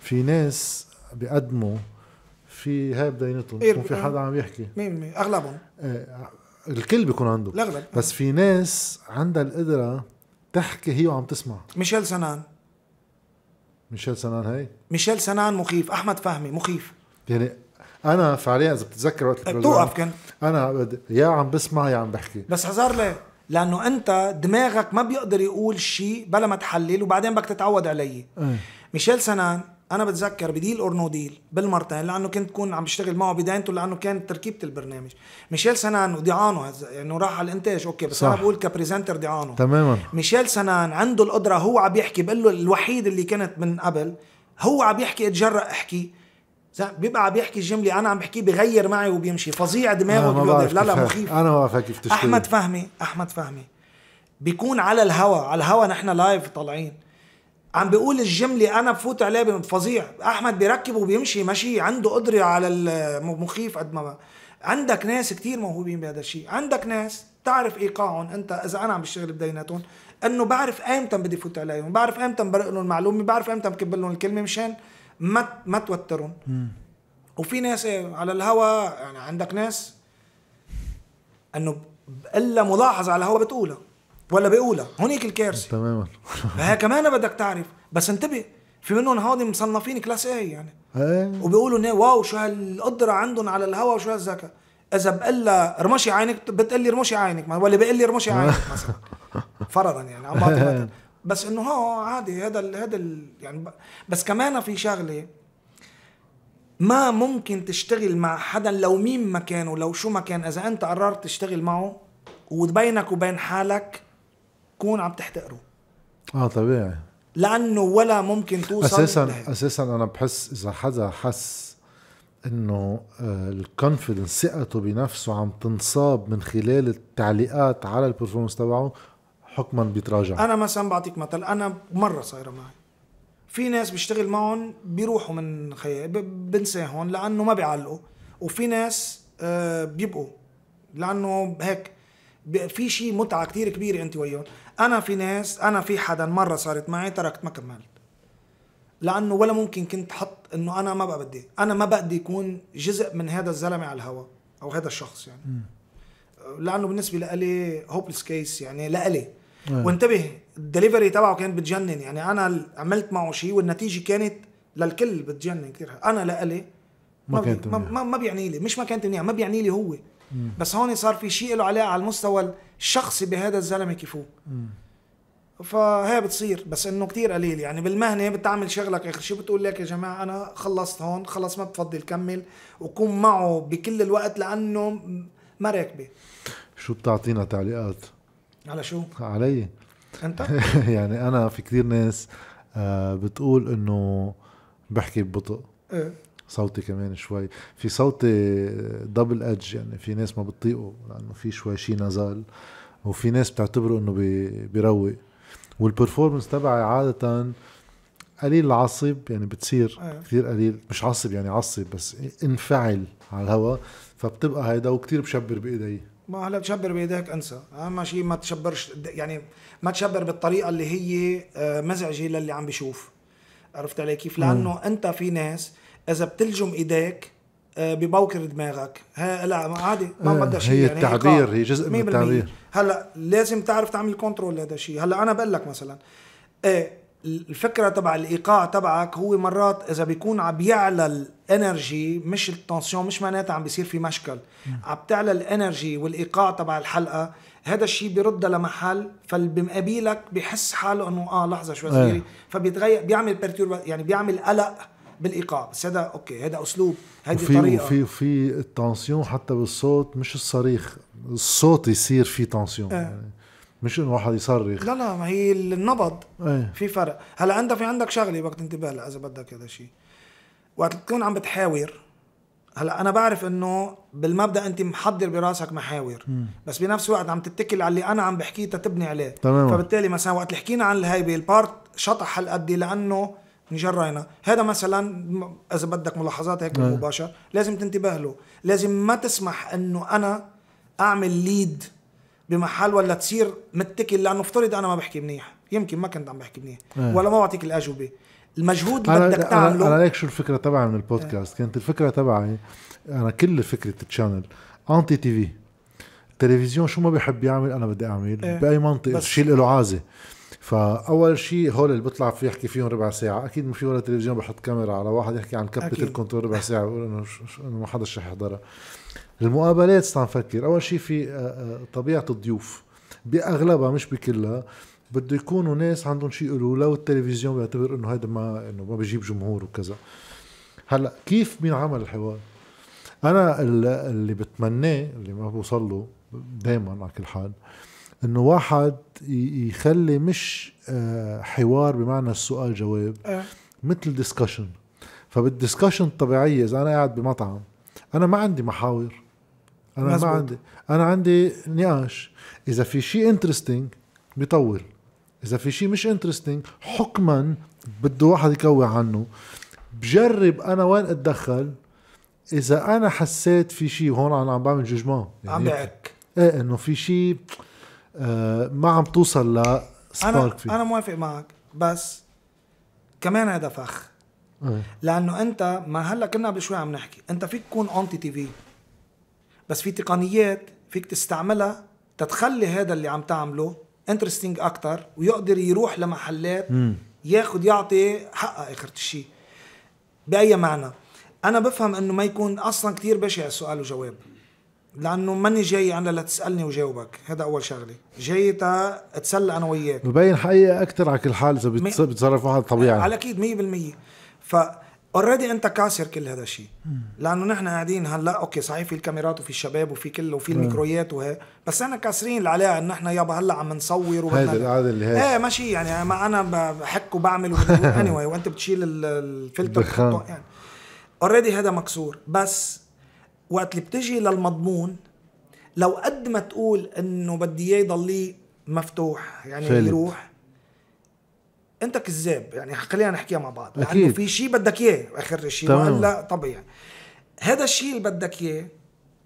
في ناس بيقدموا في هاب بدينتهم إيه في حدا عم يحكي مين مين اغلبهم ايه الكل بيكون عنده الاغلب بس في ناس عندها القدره تحكي هي وعم تسمع ميشيل سنان ميشيل سنان هي ميشيل سنان مخيف احمد فهمي مخيف يعني انا فعليا اذا بتتذكر وقت بتوقف كان انا يا عم بسمع يا عم بحكي بس حزار ليه؟ لانه انت دماغك ما بيقدر يقول شيء بلا ما تحلل وبعدين بدك تتعود علي إيه. ميشيل سنان انا بتذكر بديل اور نو ديل بالمرتين لانه كنت كون عم بشتغل معه بدايته لانه كانت تركيبه البرنامج ميشيل سنان وديعانو يعني راح على الانتاج اوكي بس صح. انا بقول كبريزنتر ديعانو تماما ميشيل سنان عنده القدره هو عم يحكي بقول له الوحيد اللي كانت من قبل هو عم يحكي اتجرأ احكي بيبقى عم يحكي الجمله انا عم بحكيه بغير معي وبيمشي فظيع دماغه لا لا مخيف انا ما كيف تشتغل احمد فهمي احمد فهمي بيكون على الهوا على الهوا نحن لايف طالعين عم بيقول الجملة أنا بفوت عليه فظيع أحمد بيركب وبيمشي ماشي عنده قدرة على المخيف قد ما عندك ناس كتير موهوبين بهذا الشيء عندك ناس تعرف ايقاعهم انت اذا انا عم بشتغل بديناتهم انه بعرف ايمتى بدي فوت عليهم بعرف ايمتى برق لهم المعلومه بعرف ايمتى بكب لهم الكلمه مشان ما ما توترهم وفي ناس إيه، على الهوا يعني عندك ناس انه الا ملاحظه على الهوا بتقولها ولا باولى هونيك الكارثه تماما فهي كمان بدك تعرف بس انتبه في منهم هون مصنفين كلاس اي يعني إيه. وبيقولوا انه إيه، واو شو هالقدره عندهم على الهوا وشو هالذكاء اذا بقلا رمشي عينك بتقلي رمشي عينك ولا بقلي رمشي عينك [LAUGHS] مثلا فرضا يعني عم بعطي بس انه ها عادي هذا هذا يعني بس كمان في شغله ما ممكن تشتغل مع حدا لو مين ما كان ولو شو ما كان اذا انت قررت تشتغل معه وبينك وبين حالك تكون عم تحتقره اه طبيعي لانه ولا ممكن توصل اساسا لحي. اساسا انا بحس اذا حدا حس انه آه، الكونفدنس ثقته بنفسه عم تنصاب من خلال التعليقات على البرفورمانس تبعه حكما بيتراجع انا مثلا بعطيك مثل انا مره صايره معي في ناس بشتغل معهم بيروحوا من خيال بنساهم لانه ما بيعلقوا وفي ناس آه، بيبقوا لانه هيك في شيء متعه كتير كبيره انت وياهم انا في ناس انا في حدا مره صارت معي تركت ما كملت لانه ولا ممكن كنت حط انه انا ما بقى بدي انا ما بدي يكون جزء من هذا الزلمه على الهوا او هذا الشخص يعني م. لانه بالنسبه لإلي هوبلس كيس يعني لإلي م. إيه. وانتبه الدليفري تبعه كانت بتجنن يعني انا عملت معه شيء والنتيجه كانت للكل بتجنن كثير انا لإلي ما ما, كانت ما, ما بيعني لي مش ما كانت منيحه ما بيعني لي هو بس هون صار في شيء له علاقه على المستوى الشخصي بهذا الزلمه كيفو فهي بتصير بس انه كتير قليل يعني بالمهنه بتعمل شغلك اخر شيء بتقول لك يا جماعه انا خلصت هون خلص ما بفضل كمل وكون معه بكل الوقت لانه ما راكبه شو بتعطينا تعليقات على شو علي انت [LAUGHS] يعني انا في كتير ناس آه، بتقول انه بحكي ببطء ايه صوتي كمان شوي في صوتي دبل ادج يعني في ناس ما بتطيقه لانه في شوي شي نزال وفي ناس بتعتبره انه بيروق والبرفورمنس تبعي عاده قليل العصب يعني بتصير آه. كثير قليل مش عصب يعني عصب بس انفعل على الهواء فبتبقى هيدا وكثير بشبر بايدي ما هلا بتشبر بايديك انسى اهم شيء ما تشبرش يعني ما تشبر بالطريقه اللي هي آه، مزعجه للي عم بيشوف عرفت علي كيف لانه م. انت في ناس اذا بتلجم ايديك آه، ببوكر دماغك ها لا عادي ما آه، بدها شيء هي يعني التعبير آه، هي جزء من التعبير هلا لازم تعرف تعمل كنترول لهذا الشيء هلا انا بقول لك مثلا ايه الفكره تبع الايقاع تبعك هو مرات اذا بيكون عم بيعلى الانرجي مش التنسيون مش معناتها عم بيصير في مشكل عم بتعلى الانرجي والايقاع تبع الحلقه هذا الشيء بيردها لمحل فاللي بحس حاله انه اه لحظه شوي إيه. صغيره فبيتغير بيعمل بيرتيرب يعني بيعمل قلق بالايقاع بس هذا اوكي هذا اسلوب هذه طريقه وفي في التنسيون حتى بالصوت مش الصريخ الصوت يصير في تنسيون آه. يعني مش انه واحد يصرخ لا لا ما هي النبض آه. في فرق هلا انت في عندك شغله بدك تنتبه لها اذا بدك هذا الشيء وقت تكون عم بتحاور هلا انا بعرف انه بالمبدا انت محضر براسك محاور م. بس بنفس الوقت عم تتكل على اللي انا عم بحكيه تبني عليه تمام. فبالتالي مثلا وقت اللي حكينا عن الهيبه البارت شطح هالقد لانه انجرينا هذا مثلا اذا بدك ملاحظات هيك نعم. مباشره لازم تنتبه له لازم ما تسمح انه انا اعمل ليد بمحل ولا تصير متكل لانه افترض انا ما بحكي منيح يمكن ما كنت عم بحكي منيح مم. نعم. ولا ما بعطيك الاجوبه المجهود اللي بدك تعمله انا ليك شو الفكره تبعي من البودكاست نعم. كانت الفكره تبعي انا كل فكره التشانل انتي تي في التلفزيون شو ما بيحب يعمل انا بدي اعمل إيه. باي منطق الشيء له عازه فاول شيء هول اللي بيطلع فيه يحكي فيهم ربع ساعه اكيد ما في ولا تلفزيون بحط كاميرا على واحد يحكي عن كبه الكنترول ربع ساعه بقول انه ما حدا رح يحضرها المقابلات نفكر اول شيء في آه، آه، طبيعه الضيوف باغلبها مش بكلها بده يكونوا ناس عندهم شيء يقولوا لو التلفزيون بيعتبر انه هيدا ما انه ما بجيب جمهور وكذا هلا كيف بينعمل الحوار انا اللي بتمناه اللي ما بوصل له دائما على كل حال انه واحد يخلي مش آه، حوار بمعنى السؤال جواب آه. مثل ديسكشن فبالديسكشن الطبيعيه اذا انا قاعد بمطعم انا ما عندي محاور انا مزبوط. ما عندي انا عندي نقاش اذا في شيء انترستينج بيطول اذا في شيء مش انترستينج حكما بده واحد يكوي عنه بجرب انا وين اتدخل اذا انا حسيت في شيء هون انا عم بعمل جوجمان يعني عم بعك ايه انه في شيء آه، ما عم توصل لسبارك فيه انا موافق معك بس كمان هذا فخ إيه. لانه انت ما هلا كنا قبل شوي عم نحكي انت فيك تكون اونتي تي في بس في تقنيات فيك تستعملها تتخلي هذا اللي عم تعمله انترستينج اكثر ويقدر يروح لمحلات ياخذ يعطي حقه اخر شيء باي معنى انا بفهم انه ما يكون اصلا كثير بشع السؤال وجواب لانه ماني جاي انا لتسالني وجاوبك هذا اول شغله جاي اتسلى انا وياك ببين حقيقه اكثر على كل حال اذا بيتصرف واحد طبيعي على اكيد 100% ف اوريدي انت كاسر كل هذا الشيء لانه نحن قاعدين هلا اوكي صحيح في الكاميرات وفي الشباب وفي كل وفي نعم. الميكرويات وهي بس انا كاسرين العلاقه ان نحن يابا هلا عم نصور وهذا هيدي القعده اللي هي ايه ماشي يعني ما انا بحك وبعمل اني [LAUGHS] anyway وانت بتشيل الفلتر يعني اوريدي هذا مكسور بس وقت اللي بتجي للمضمون لو قد ما تقول انه بدي اياه يضليه مفتوح يعني فلت. يروح انت كذاب يعني خلينا نحكيها مع بعض أكيد. لانه في شيء بدك اياه اخر شيء هلا طبيعي هذا الشيء اللي بدك اياه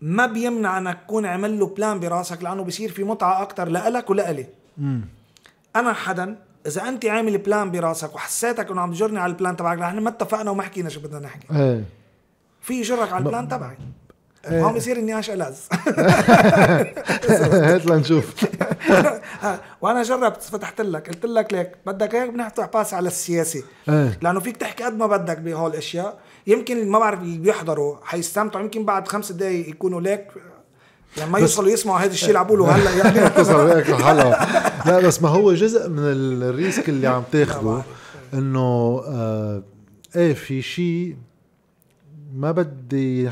ما بيمنع انك تكون عمل له بلان براسك لانه بصير في متعه اكثر لإلك ولإلي انا حدا اذا انت عامل بلان براسك وحسيتك انه عم تجرني على البلان تبعك نحن ما اتفقنا وما حكينا شو بدنا نحكي ايه. في يجرك على البلان تبعي إيه. وعم يصير النياش ألذ [LAUGHS] هات لنشوف [LAUGHS] وانا جربت فتحت لك قلت لك ليك بدك هيك بنحطها باس على السياسي إيه. لانه فيك تحكي قد ما بدك بهول الاشياء يمكن ما بعرف اللي بيحضروا حيستمتعوا يمكن بعد خمس دقائق يكونوا ليك لما يعني يوصلوا يسمعوا هذا الشيء يلعبوا له هلا [LAUGHS] يعني لا بس ما هو جزء من الريسك اللي عم تاخذه انه آه ايه في شيء ما بدي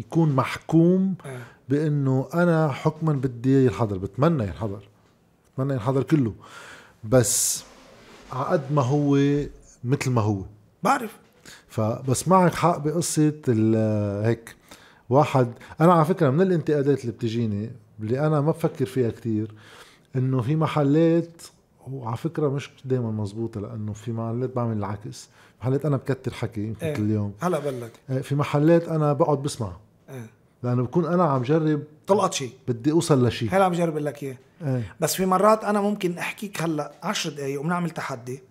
يكون محكوم آه. بانه انا حكما بدي ينحضر بتمنى ينحضر بتمنى ينحضر كله بس عقد ما هو مثل ما هو بعرف فبس معك حق بقصه هيك واحد انا على فكره من الانتقادات اللي بتجيني اللي انا ما بفكر فيها كتير انه في محلات وعلى فكره مش دائما مزبوطة لانه في محلات بعمل العكس محلات انا بكتر حكي مثل ايه. اليوم هلا بلك إيه، في محلات انا بقعد بسمع ايه. لانه بكون انا عم جرب طلقت شيء بدي اوصل لشيء هلا عم جرب لك اياه ايه. بس في مرات انا ممكن احكيك هلا 10 دقائق وبنعمل تحدي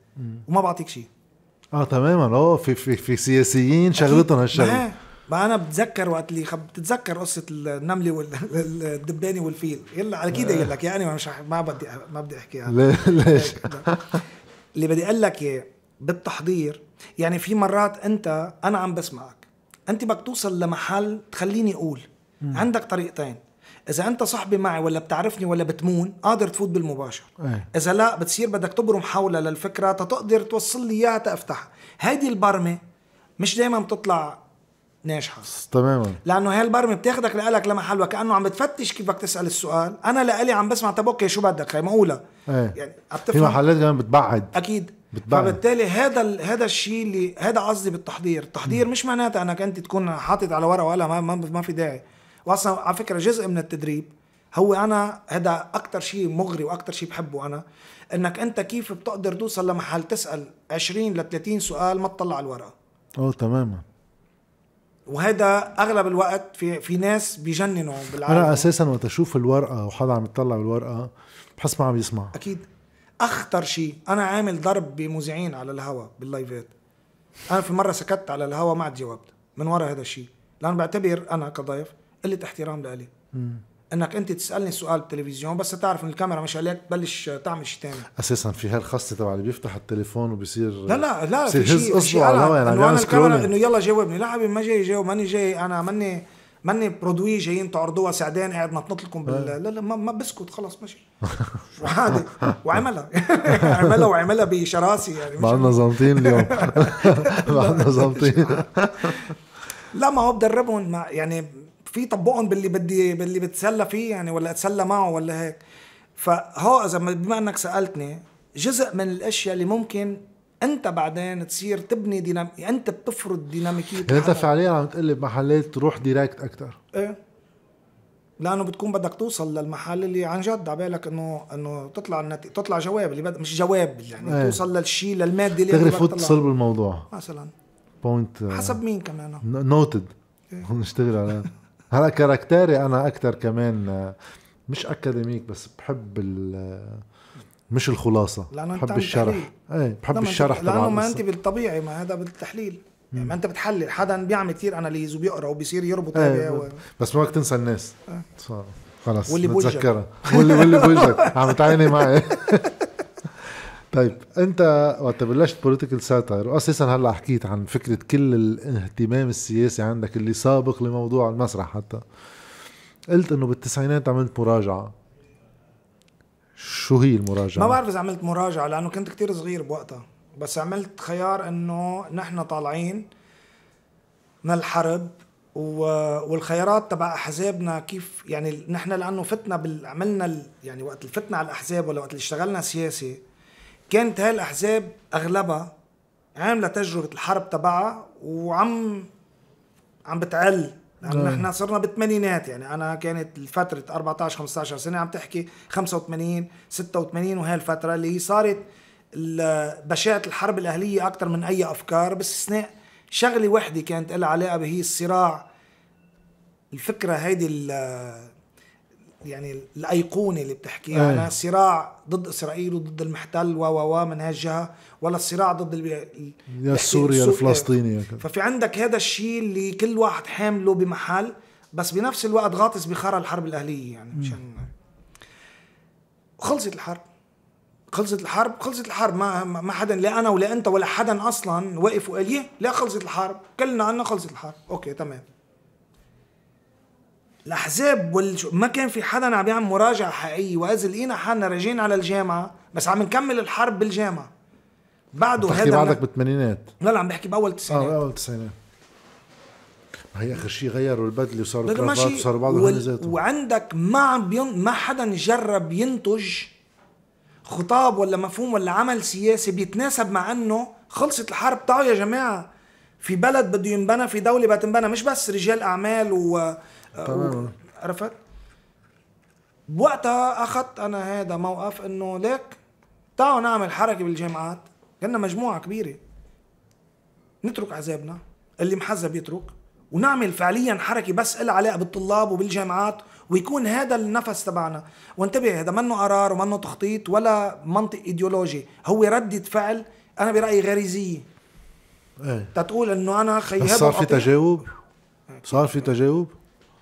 وما بعطيك شيء اه تماما اه في في في سياسيين شغلتهم هالشغله إيه. بقى انا بتذكر وقت اللي خب... بتتذكر قصه النمله والدبانه والفيل يلا على كده يقول لك يعني مش ما بدي ما بدي احكي يعني. [LAUGHS] ليش اللي بدي اقول لك اياه بالتحضير يعني في مرات انت انا عم بسمعك انت بدك توصل لمحل تخليني اقول م. عندك طريقتين اذا انت صاحبي معي ولا بتعرفني ولا بتمون قادر تفوت بالمباشر أي. اذا لا بتصير بدك تبرم حولها للفكره تتقدر توصل لي اياها تفتحها هيدي البرمه مش دائما بتطلع ناجحه تماما لانه هاي البرمه بتاخذك لقلك لمحل وكانه عم بتفتش كيف بدك تسال السؤال انا لالي عم بسمع طب اوكي شو بدك هي معقوله ايه. يعني في محلات كمان بتبعد اكيد بتبعد. فبالتالي هذا ال... هذا الشيء اللي هذا قصدي بالتحضير التحضير م. مش معناتها انك انت تكون حاطط على ورقه وقلم ما... ما, ما في داعي واصلا على فكره جزء من التدريب هو انا هذا اكثر شيء مغري واكثر شيء بحبه انا انك انت كيف بتقدر توصل لمحل تسال 20 ل 30 سؤال ما تطلع الورقه اه تماما وهذا اغلب الوقت في في ناس بجننوا بالعالم انا اساسا وقت اشوف الورقه وحدا عم يطلع بالورقه بحس ما عم يسمع اكيد اخطر شيء انا عامل ضرب بمذيعين على الهوا باللايفات انا في مره سكت على الهوا ما عاد جاوبت من وراء هذا الشيء لان بعتبر انا كضيف قله احترام لإلي انك انت تسالني سؤال بالتلفزيون بس تعرف ان الكاميرا مش عليك تبلش تعمل شيء ثاني اساسا في هالخاصه تبع اللي بيفتح التليفون وبيصير لا لا لا بصير يهز شي على الهواء يعني انا الكاميرا انه يلا جاوبني لا حبيبي ما جاي جاوب ماني جاي انا ماني ماني برودوي جايين تعرضوها ساعدين قاعد نطنط لكم بال آه. لا لا ما, ما بسكت خلص ماشي [LAUGHS] وعادي وعملها [LAUGHS] عملها وعملها بشراسه يعني بعدنا زامطين اليوم [LAUGHS] بعدنا زامطين لا ما هو بدربهم يعني في طبقهم باللي بدي باللي بتسلى فيه يعني ولا اتسلى معه ولا هيك فهو اذا بما انك سالتني جزء من الاشياء اللي ممكن انت بعدين تصير تبني دينام... انت بتفرض ديناميكيه يعني انت فعليا عم تقلب محلات تروح ديركت اكثر ايه لانه بتكون بدك توصل للمحل اللي عن جد على بالك انه انه تطلع النتيجه تطلع جواب اللي بد... مش جواب يعني ايه. توصل للشيء للماده اللي تغرف صلب الموضوع مثلا بوينت آه، حسب مين كمان نوتد إيه. [LAUGHS] نشتغل على هلا كاركتيري انا اكثر كمان مش اكاديميك بس بحب ال مش الخلاصه لأنه بحب الشرح ايه بحب الشرح تبع لانه ما انت بالطبيعي ما هذا بالتحليل يعني ما انت بتحلل حدا بيعمل كثير اناليز وبيقرا وبيصير يربط ايه و... بس ما بدك تنسى الناس اه. خلص واللي بوجهك واللي واللي بوجهك عم تعيني معي [LAUGHS] طيب انت وقت بلشت بوليتيكال ساتاير واساسا هلا حكيت عن فكره كل الاهتمام السياسي عندك اللي سابق لموضوع المسرح حتى قلت انه بالتسعينات عملت مراجعه شو هي المراجعه؟ ما بعرف اذا عملت مراجعه لانه كنت كتير صغير بوقتها بس عملت خيار انه نحن طالعين من الحرب والخيارات تبع احزابنا كيف يعني نحن لانه فتنا بال... عملنا ال... يعني وقت فتنا على الاحزاب ولا وقت اللي اشتغلنا سياسي كانت هاي الأحزاب أغلبها عاملة تجربة الحرب تبعها وعم عم بتعل لانه نحن نعم. صرنا بالثمانينات يعني انا كانت فتره 14 15 سنه عم تحكي 85 86 وهي الفتره اللي هي صارت بشاعه الحرب الاهليه اكثر من اي افكار باستثناء شغله وحده كانت لها علاقه بهي الصراع الفكره هيدي يعني الايقونه اللي بتحكي عنها إيه. يعني صراع ضد اسرائيل وضد المحتل و و من هالجهه ولا الصراع ضد ال... السوري الفلسطيني ففي عندك هذا الشيء اللي كل واحد حامله بمحل بس بنفس الوقت غاطس بخرى الحرب الاهليه يعني مشان خلصت الحرب خلصت الحرب خلصت الحرب ما ما حدا لا انا ولا انت ولا حدا اصلا وقف وقال لا خلصت الحرب كلنا عنا خلصت الحرب اوكي تمام الاحزاب وال... ما كان في حدا عم يعمل مراجعه حقيقيه واذا لقينا حالنا راجعين على الجامعه بس عم نكمل الحرب بالجامعه بعده هذا بعدك بالثمانينات لا لا عم بحكي باول التسعينات اه باول التسعينات هي اخر شيء غيروا البدله وصاروا كرافات وصاروا بعضهم وال... وعندك ما عم بين... ما حدا جرب ينتج خطاب ولا مفهوم ولا عمل سياسي بيتناسب مع انه خلصت الحرب تعوا يا جماعه في بلد بده ينبنى في دوله بدها تنبنى مش بس رجال اعمال و عرفت بوقتها اخذت انا هذا موقف انه ليك تعالوا نعمل حركه بالجامعات كنا مجموعه كبيره نترك عذابنا اللي محزب يترك ونعمل فعليا حركه بس لها علاقه بالطلاب وبالجامعات ويكون هذا النفس تبعنا وانتبه هذا منه قرار ومنه تخطيط ولا منطق ايديولوجي هو ردة فعل انا برايي غريزيه ايه تتقول انه انا خيي إيه. صار في تجاوب صار في تجاوب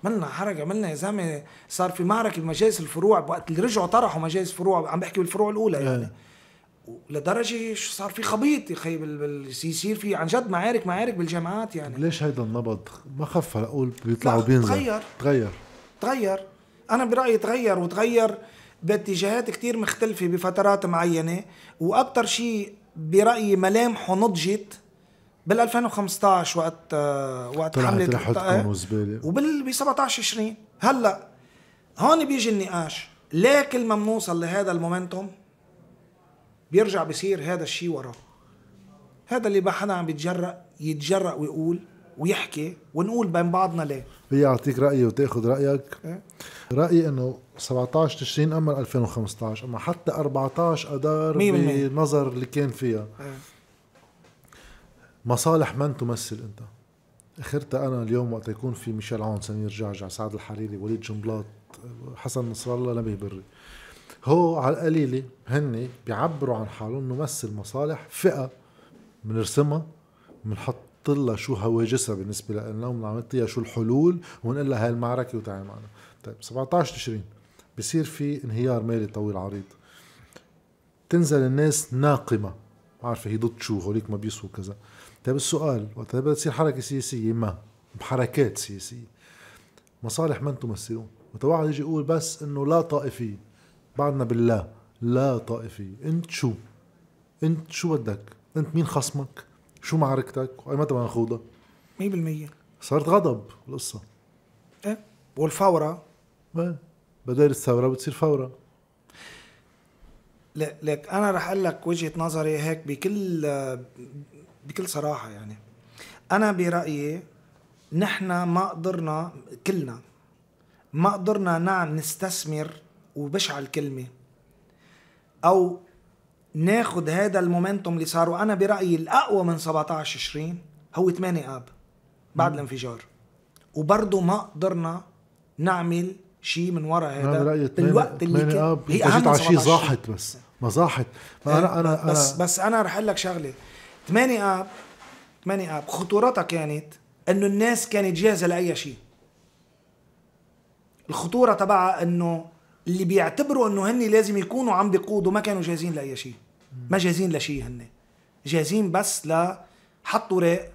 ملنا حرج عملنا يا زلمه صار في معركه بمجالس الفروع وقت اللي رجعوا طرحوا مجالس فروع عم بحكي بالفروع الاولى إيه. يعني لدرجه صار في خبيط يا خي يصير في عن جد معارك معارك بالجامعات يعني ليش هيدا النبض ما خف قول بيطلع وبينزل تغير تغير تغير انا برايي تغير وتغير باتجاهات كتير مختلفة بفترات معينة واكثر شيء برأيي ملامحه نضجت بال 2015 وقت آه، وقت حمله حتكم آه، وزباله وبال ب 17 20 هلا هون بيجي النقاش ليه كل ما بنوصل لهذا المومنتوم بيرجع بصير هذا الشيء وراه هذا اللي ما حدا عم بيتجرأ يتجرأ ويقول ويحكي ونقول بين بعضنا ليه بدي اعطيك رايي وتاخذ رايك إيه؟ رايي انه 17 تشرين اما 2015 اما حتى 14 اذار بنظر اللي كان فيها إيه؟ مصالح من تمثل انت اخرتها انا اليوم وقت يكون في ميشيل عون سمير جعجع سعد الحريري وليد جنبلاط حسن نصر الله نبيه بري هو على القليله هن بيعبروا عن حالهم نمثل مصالح فئه بنرسمها بنحط لها شو هواجسها بالنسبه لنا وبنعطيها شو الحلول ونقول لها هاي المعركه وتعي معنا طيب 17 تشرين بصير في انهيار مالي طويل عريض تنزل الناس ناقمه عارفه هي ضد شو هوليك ما بيسوا كذا طيب السؤال وقت بدها تصير حركه سياسيه ما بحركات سياسيه مصالح من تمثلون وقت طيب واحد يجي يقول بس انه لا طائفيه بعدنا بالله لا طائفيه انت شو انت شو بدك انت مين خصمك شو معركتك واي متى نخوضها 100% صارت غضب القصه ايه والفوره ايه بدل الثوره بتصير فوره لك انا رح اقول لك وجهه نظري هيك بكل بكل صراحه يعني انا برايي نحن ما قدرنا كلنا ما قدرنا نعم نستثمر وبشعل كلمه او ناخد هذا المومنتوم اللي صار وانا برايي الاقوى من 17 20 هو 8 اب بعد م. الانفجار وبرضه ما قدرنا نعمل شيء من وراء هذا بالوقت اللي كان هي اهم شيء زاحت بس ما زاحت ما انا انا بس بس انا رح اقول لك شغله 8 اب 8 اب خطورتها كانت انه الناس كانت جاهزه لاي شيء الخطوره تبعها انه اللي بيعتبروا انه هن لازم يكونوا عم بيقودوا ما كانوا جاهزين لاي شيء ما جاهزين لشيء هن جاهزين بس ل حطوا ورق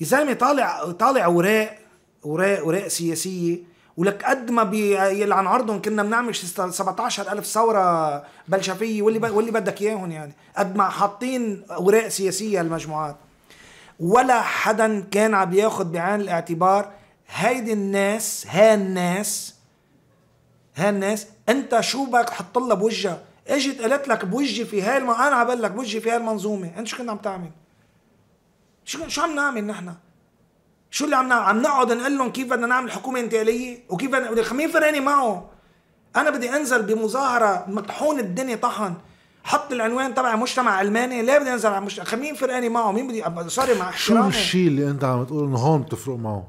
يا زلمه طالع طالع وراق وراق وراق سياسيه ولك قد ما بيلعن عرضهم كنا بنعمل 17000 ثوره بلشفيه واللي واللي بدك اياهم يعني قد ما حاطين اوراق سياسيه المجموعات ولا حدا كان عم ياخذ بعين الاعتبار هيدي الناس ها الناس ها الناس انت شو بدك تحط لها بوجهها اجت قالت لك بوجهي في هاي الم... انا عم لك بوجهي في هاي المنظومه انت شو كنت عم تعمل شو شو عم نعمل نحن شو اللي عم عم نقعد نقول لهم كيف بدنا نعمل حكومه انتقاليه وكيف بدنا مين فرقاني معه انا بدي انزل بمظاهره مطحون الدنيا طحن حط العنوان تبع مجتمع علماني ليه بدي انزل على مجتمع مين فرقاني معه مين بدي سوري مع احترامي شو الشيء اللي انت عم تقول انه هون بتفرق معه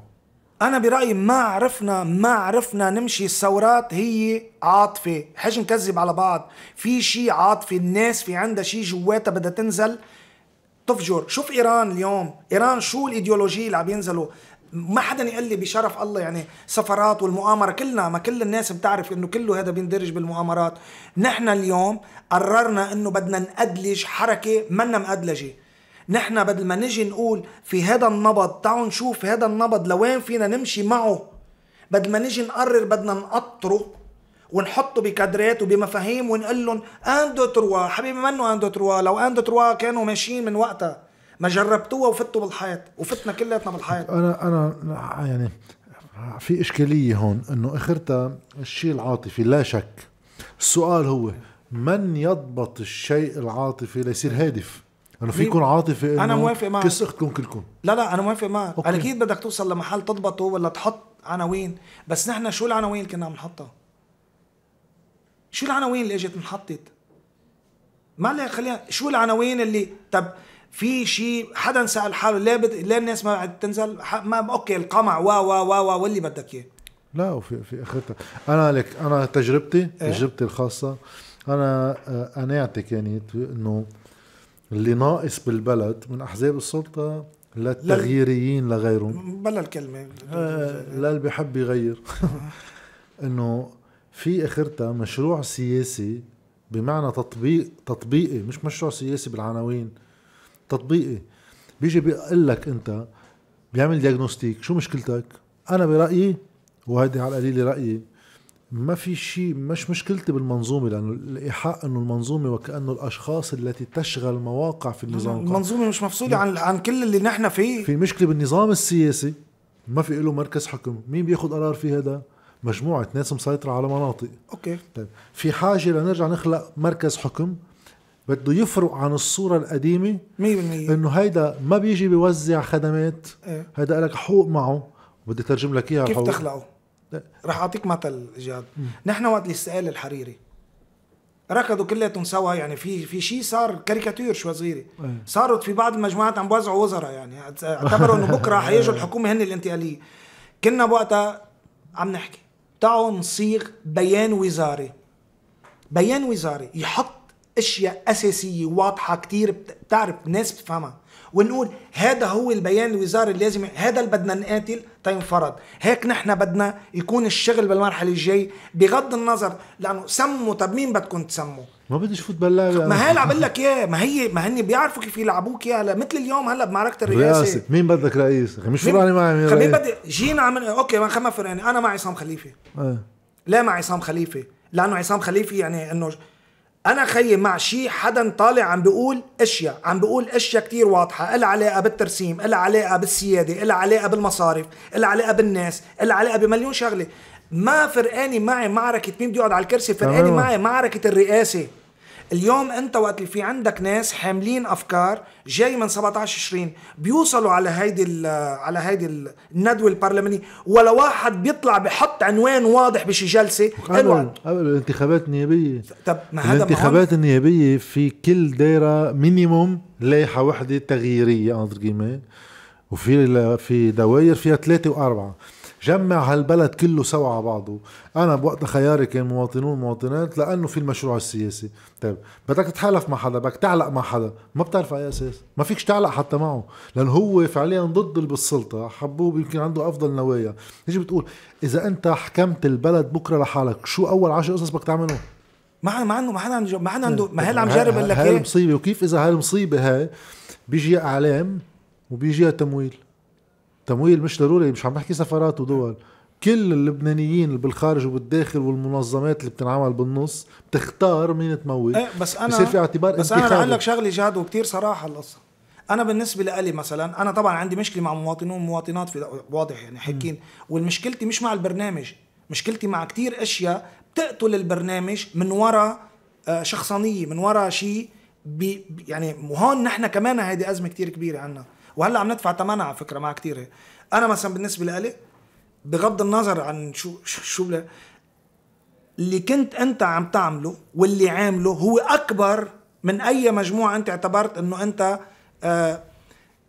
انا برايي ما عرفنا ما عرفنا نمشي الثورات هي عاطفه حاج نكذب على بعض في شيء عاطفي الناس في عندها شيء جواتها بدها تنزل تفجر شوف ايران اليوم ايران شو الايديولوجيه اللي عم ينزلوا ما حدا يقول لي بشرف الله يعني سفرات والمؤامره كلنا ما كل الناس بتعرف انه كله هذا بيندرج بالمؤامرات نحن اليوم قررنا انه بدنا نأدلج حركه منا مأدلجه نحن بدل ما نجي نقول في هذا النبض تعالوا نشوف هذا النبض لوين فينا نمشي معه بدل ما نجي نقرر بدنا نقطره ونحطه بكادرات وبمفاهيم ونقول لهم ان دو تروا حبيبي منه ان دو تروا لو ان دو تروا كانوا ماشيين من وقتها ما جربتوها وفتوا بالحيط وفتنا كلياتنا بالحيط انا انا يعني في اشكاليه هون انه اخرتها الشيء العاطفي لا شك السؤال هو من يضبط الشيء العاطفي ليصير هادف انه في يكون عاطفي انا موافق معك كس اختكم كلكم لا لا انا موافق معك اكيد بدك توصل لمحل تضبطه ولا تحط عناوين بس نحن شو العناوين اللي كنا عم نحطها شو العناوين اللي اجت انحطت ما خلينا شو العناوين اللي طب في شيء حدا سال حاله ليه بت... ليه الناس ما عاد تنزل ما اوكي القمع وا وا وا وا واللي بدك اياه لا وفي في اخرتها انا لك انا تجربتي إيه؟ تجربتي الخاصه انا قناعتي آه، يعني كانت انه اللي ناقص بالبلد من احزاب السلطه للتغييريين لغيرهم بلا الكلمه آه، لا اللي بحب يغير [LAUGHS] انه في اخرتها مشروع سياسي بمعنى تطبيق تطبيقي مش مشروع سياسي بالعناوين تطبيقي بيجي بيقول لك انت بيعمل ديجنوستيك شو مشكلتك انا برايي وهيدي على القليله رايي ما في شيء مش مشكلتي بالمنظومه لانه الايحاء انه المنظومه وكانه الاشخاص التي تشغل مواقع في النظام المنظومه مش مفصوله عن عن كل اللي نحن فيه في مشكله بالنظام السياسي ما في له مركز حكم مين بياخذ قرار في هذا مجموعه ناس مسيطره على مناطق اوكي طيب في حاجه لنرجع نخلق مركز حكم بده يفرق عن الصورة القديمة 100% انه هيدا ما بيجي بيوزع خدمات ايه؟ هيدا لك حقوق معه بدي ترجم لك اياها كيف الحقوق. تخلقه؟ إيه. رح اعطيك مثل جاد نحن وقت الاستقلال الحريري ركضوا كلياتهم سوا يعني في في شيء صار كاريكاتير شوي صغيره إيه. صارت في بعض المجموعات عم بوزعوا وزراء يعني اعتبروا انه بكره [LAUGHS] حيجوا الحكومه هن الانتقاليه كنا بوقتها عم نحكي تعالوا نصيغ بيان وزاري بيان وزاري يحط اشياء اساسيه واضحه كثير بتعرف ناس بتفهمها ونقول هذا هو البيان الوزاري اللي لازم هذا اللي بدنا نقاتل تنفرض طيب هيك نحن بدنا يكون الشغل بالمرحله الجاي بغض النظر لانه سموا طب مين بدكم تسموا ما بديش فوت باللعبه ما هي اللي لك اياه ما هي ما هن بيعرفوا كيف يلعبوك اياه هلا مثل اليوم هلا بمعركه الرئاسه رئاسة مين بدك رئيس؟ مش فرقاني معي مين مين بدي جينا عم اوكي ما خما فراني انا مع عصام خليفه ايه ليه مع عصام خليفه؟ لانه عصام خليفه يعني انه انا خيي مع شيء حدا طالع عم بيقول اشياء عم بيقول اشياء كتير واضحه لها علاقه بالترسيم لها علاقه بالسياده لها علاقه بالمصارف لها علاقه بالناس لها علاقه بمليون شغله ما فرقاني معي معركه مين بده يقعد على الكرسي فرقاني آه. معي معركه الرئاسه اليوم انت وقت اللي في عندك ناس حاملين افكار جاي من 17 شرين بيوصلوا على هيدي على هيدي الندوه البرلمانيه ولا واحد بيطلع بحط عنوان واضح بشي جلسه قبل الانتخابات النيابيه طب ما هذا الانتخابات النيابيه في كل دايره مينيموم لايحه وحده تغييريه انظر وفي في دواير فيها ثلاثه واربعه جمع هالبلد كله سوا على بعضه انا بوقت خياري كان مواطنون ومواطنات لانه في المشروع السياسي طيب بدك تتحالف مع حدا بدك تعلق مع حدا ما بتعرف على اساس ما فيكش تعلق حتى معه لان هو فعليا ضد اللي بالسلطه حبوب يمكن عنده افضل نوايا تيجي بتقول اذا انت حكمت البلد بكره لحالك شو اول عشر قصص بدك تعملهم ما ما عنده ما حدا ما حدا عنده ما طيب، هلا عم جرب لك هاي المصيبه وكيف اذا هاي المصيبه هاي بيجي اعلام وبيجيها تمويل تمويل مش ضروري مش عم بحكي سفارات ودول كل اللبنانيين اللي بالخارج وبالداخل والمنظمات اللي بتنعمل بالنص بتختار مين تمول إيه بس انا بصير في اعتبار بس انا لك شغله جاد وكثير صراحه القصه انا بالنسبه لي مثلا انا طبعا عندي مشكله مع مواطنون ومواطنات في واضح يعني حكين والمشكلتي مش مع البرنامج مشكلتي مع كثير اشياء بتقتل البرنامج من وراء آه، شخصانيه من وراء شيء يعني وهون نحن كمان هيدي ازمه كثير كبيره عندنا وهلا عم ندفع ثمنها على فكره مع كثير انا مثلا بالنسبه لإلي بغض النظر عن شو شو بلا اللي كنت انت عم تعمله واللي عامله هو اكبر من اي مجموعه انت اعتبرت انه انت آه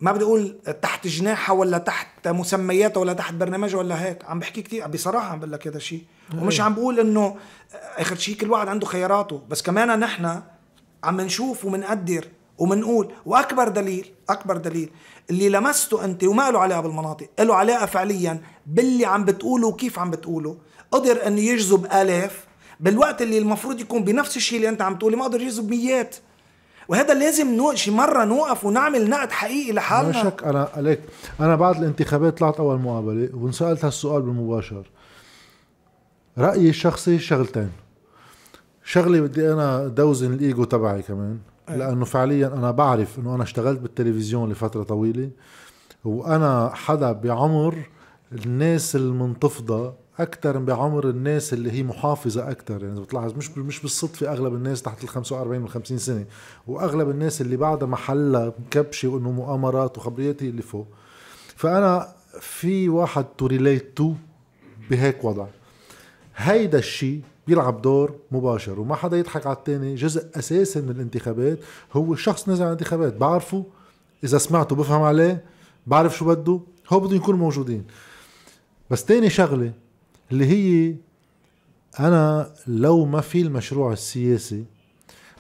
ما بدي اقول تحت جناحها ولا تحت مسمياتها ولا تحت برنامجها ولا هيك عم بحكي كثير بصراحه عم بقول لك هذا الشيء إيه. ومش عم بقول انه آه، اخر شيء كل واحد عنده خياراته بس كمان نحن عم نشوف ومنقدر وبنقول واكبر دليل اكبر دليل اللي لمسته انت وما له علاقه بالمناطق له علاقه فعليا باللي عم بتقوله وكيف عم بتقوله قدر انه يجذب الاف بالوقت اللي المفروض يكون بنفس الشيء اللي انت عم تقوله ما قدر يجذب ميات وهذا لازم نو... شي مره نوقف ونعمل نقد حقيقي لحالنا لا شك انا ليك انا بعد الانتخابات طلعت اول مقابله وانسالت هالسؤال بالمباشر رايي الشخصي شغلتين شغله بدي انا دوزن الايجو تبعي كمان إيه. لانه فعليا انا بعرف انه انا اشتغلت بالتلفزيون لفتره طويله وانا حدا بعمر الناس المنتفضه اكثر بعمر الناس اللي هي محافظه اكثر يعني بتلاحظ مش مش بالصدفه اغلب الناس تحت ال 45 وال 50 سنه واغلب الناس اللي بعدها محلها مكبشه وانه مؤامرات وخبريات اللي فوق فانا في واحد تو ريليت تو بهيك وضع هيدا الشيء بيلعب دور مباشر وما حدا يضحك على الثاني جزء اساسي من الانتخابات هو الشخص نزل على الانتخابات بعرفه اذا سمعته بفهم عليه بعرف شو بده هو بده يكونوا موجودين بس تاني شغله اللي هي انا لو ما في المشروع السياسي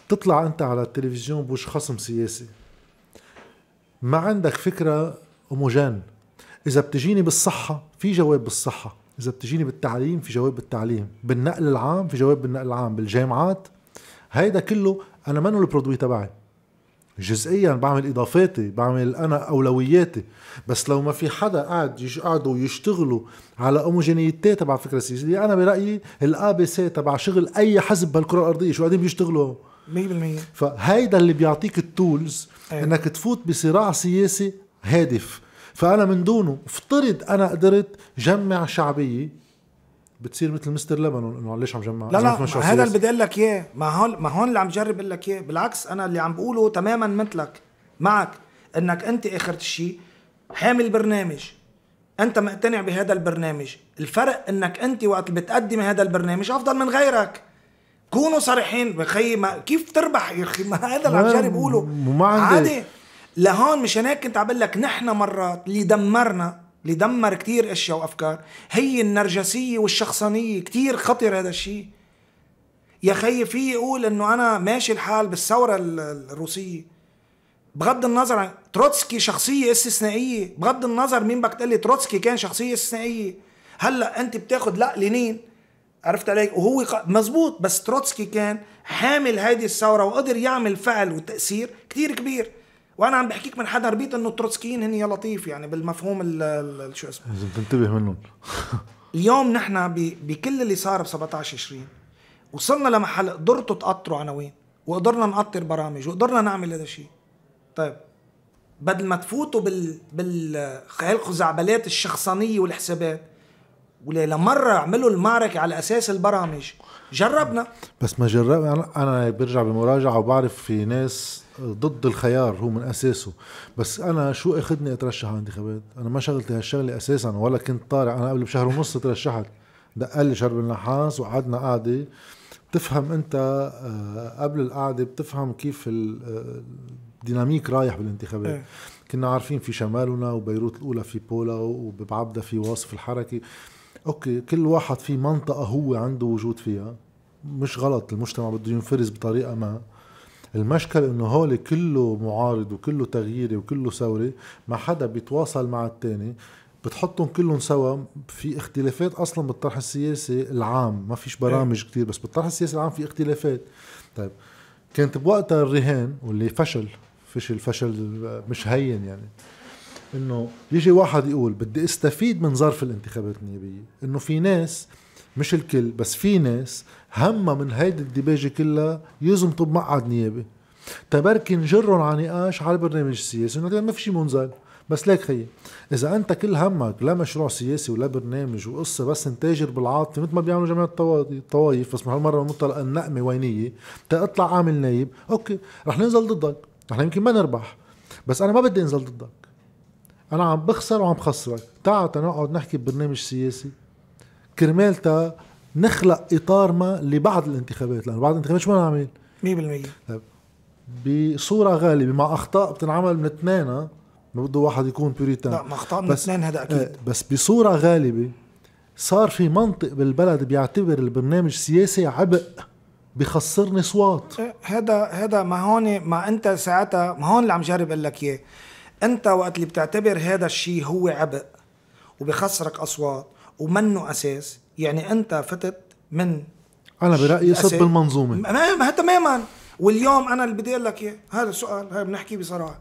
تطلع انت على التلفزيون بوش خصم سياسي ما عندك فكره اموجان اذا بتجيني بالصحه في جواب بالصحه اذا بتجيني بالتعليم في جواب بالتعليم بالنقل العام في جواب بالنقل العام بالجامعات هيدا كله انا منو البرودوي تبعي جزئيا بعمل اضافاتي بعمل انا اولوياتي بس لو ما في حدا قاعد يقعدوا يشتغلوا على اوموجينيتي تبع فكره سياسيه انا برايي الاي بي سي تبع شغل اي حزب بالكره الارضيه شو قاعدين بيشتغلوا 100% فهيدا اللي بيعطيك التولز أيوة. انك تفوت بصراع سياسي هادف فأنا من دونه افترض أنا قدرت جمع شعبية بتصير مثل مستر لبنان انه ليش عم جمع لا لا هذا اللي بدي اقول لك اياه ما هون ما هون اللي عم جرب اقول لك اياه بالعكس انا اللي عم بقوله تماما مثلك معك انك انت اخر شيء حامل برنامج انت مقتنع بهذا البرنامج الفرق انك انت وقت بتقدم هذا البرنامج افضل من غيرك كونوا صريحين بخي ما كيف تربح يا اخي ما هذا اللي عم جرب اقوله ما عندي عادي لهون مشان هيك كنت عم لك نحن مرات اللي دمرنا اللي دمر كتير اشياء وافكار هي النرجسيه والشخصانيه كتير خطر هذا الشيء يا خيي في يقول انه انا ماشي الحال بالثوره الروسيه بغض النظر عن تروتسكي شخصيه استثنائيه بغض النظر مين بدك تقول لي تروتسكي كان شخصيه استثنائيه هلا انت بتاخذ لا لينين عرفت عليك وهو مزبوط بس تروتسكي كان حامل هذه الثورة وقدر يعمل فعل وتأثير كتير كبير وانا عم بحكيك من حدا ربيت انه التروتسكيين هن يا لطيف يعني بالمفهوم شو اسمه لازم تنتبه منهم [LAUGHS] اليوم نحن بكل اللي صار ب 17 تشرين وصلنا لمحل قدرتوا تقطروا عناوين وقدرنا نقطر برامج وقدرنا نعمل هذا الشيء طيب بدل ما تفوتوا بال بالخزعبلات الشخصانيه والحسابات ولمره عملوا المعركه على اساس البرامج جربنا بس ما جربنا انا برجع بمراجعه وبعرف في ناس ضد الخيار هو من اساسه بس انا شو اخذني اترشح على الانتخابات انا ما شغلتي هالشغله اساسا ولا كنت طالع انا قبل بشهر ونص ترشحت لي شرب النحاس وقعدنا قعده بتفهم انت آه، قبل القعده بتفهم كيف الديناميك آه، رايح بالانتخابات إيه. كنا عارفين في شمالنا وبيروت الاولى في بولا وبعبدا في واصف الحركي اوكي كل واحد في منطقه هو عنده وجود فيها مش غلط المجتمع بده ينفرز بطريقه ما المشكلة انه هول كله معارض وكله تغييري وكله ثوري ما حدا بيتواصل مع التاني بتحطهم كلهم سوا في اختلافات اصلا بالطرح السياسي العام ما فيش برامج إيه. كتير بس بالطرح السياسي العام في اختلافات طيب كانت بوقتها الرهان واللي فشل فشل فشل مش هين يعني انه يجي واحد يقول بدي استفيد من ظرف الانتخابات النيابيه انه في ناس مش الكل بس في ناس همها من هيدي الديباجة كلها يزمطوا بمقعد نيابي تبركي نجرهم على نقاش على البرنامج السياسي انه ما في شيء منزل بس ليك خيي اذا انت كل همك لا مشروع سياسي ولا برنامج وقصه بس نتاجر بالعاطفه مثل ما بيعملوا جميع الطوايف بس هالمره مطلقه النقمه وينيه تطلع عامل نايب اوكي رح ننزل ضدك رح يمكن ما نربح بس انا ما بدي انزل ضدك انا عم بخسر وعم بخسرك تعال تنقعد نحكي ببرنامج سياسي كرمال تا نخلق اطار ما لبعض الانتخابات لانه بعض الانتخابات شو بدنا نعمل؟ 100% طيب بصوره غالبه مع اخطاء بتنعمل من اثنين ما بده واحد يكون بيوريتان لا ما اخطاء من اثنين هذا اكيد إيه، بس بصوره غالبه صار في منطق بالبلد بيعتبر البرنامج السياسي عبء بخسرني صوات إيه، هذا هذا ما هون ما انت ساعتها ما هون اللي عم جرب اقول لك اياه انت وقت اللي بتعتبر هذا الشيء هو عبء وبخسرك اصوات ومنه اساس يعني انت فتت من انا برايي صد بالمنظومه ما تماما واليوم انا اللي بدي اقول لك هذا السؤال هذا بنحكيه بصراحه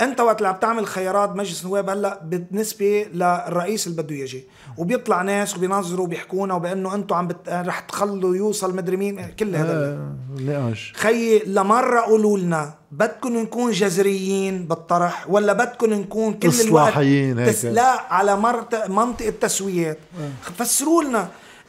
انت وقت اللي عم تعمل خيارات مجلس النواب هلا بالنسبه للرئيس اللي بده يجي وبيطلع ناس وبينظروا وبيحكونا وبانه انتم عم بت... رح تخلوا يوصل مدري مين كل هذا آه، نقاش خيي لمره قولوا لنا بدكم نكون جذريين بالطرح ولا بدكم نكون كل الوقت هيك. لا على مرت... منطق التسويات آه. فسروا لنا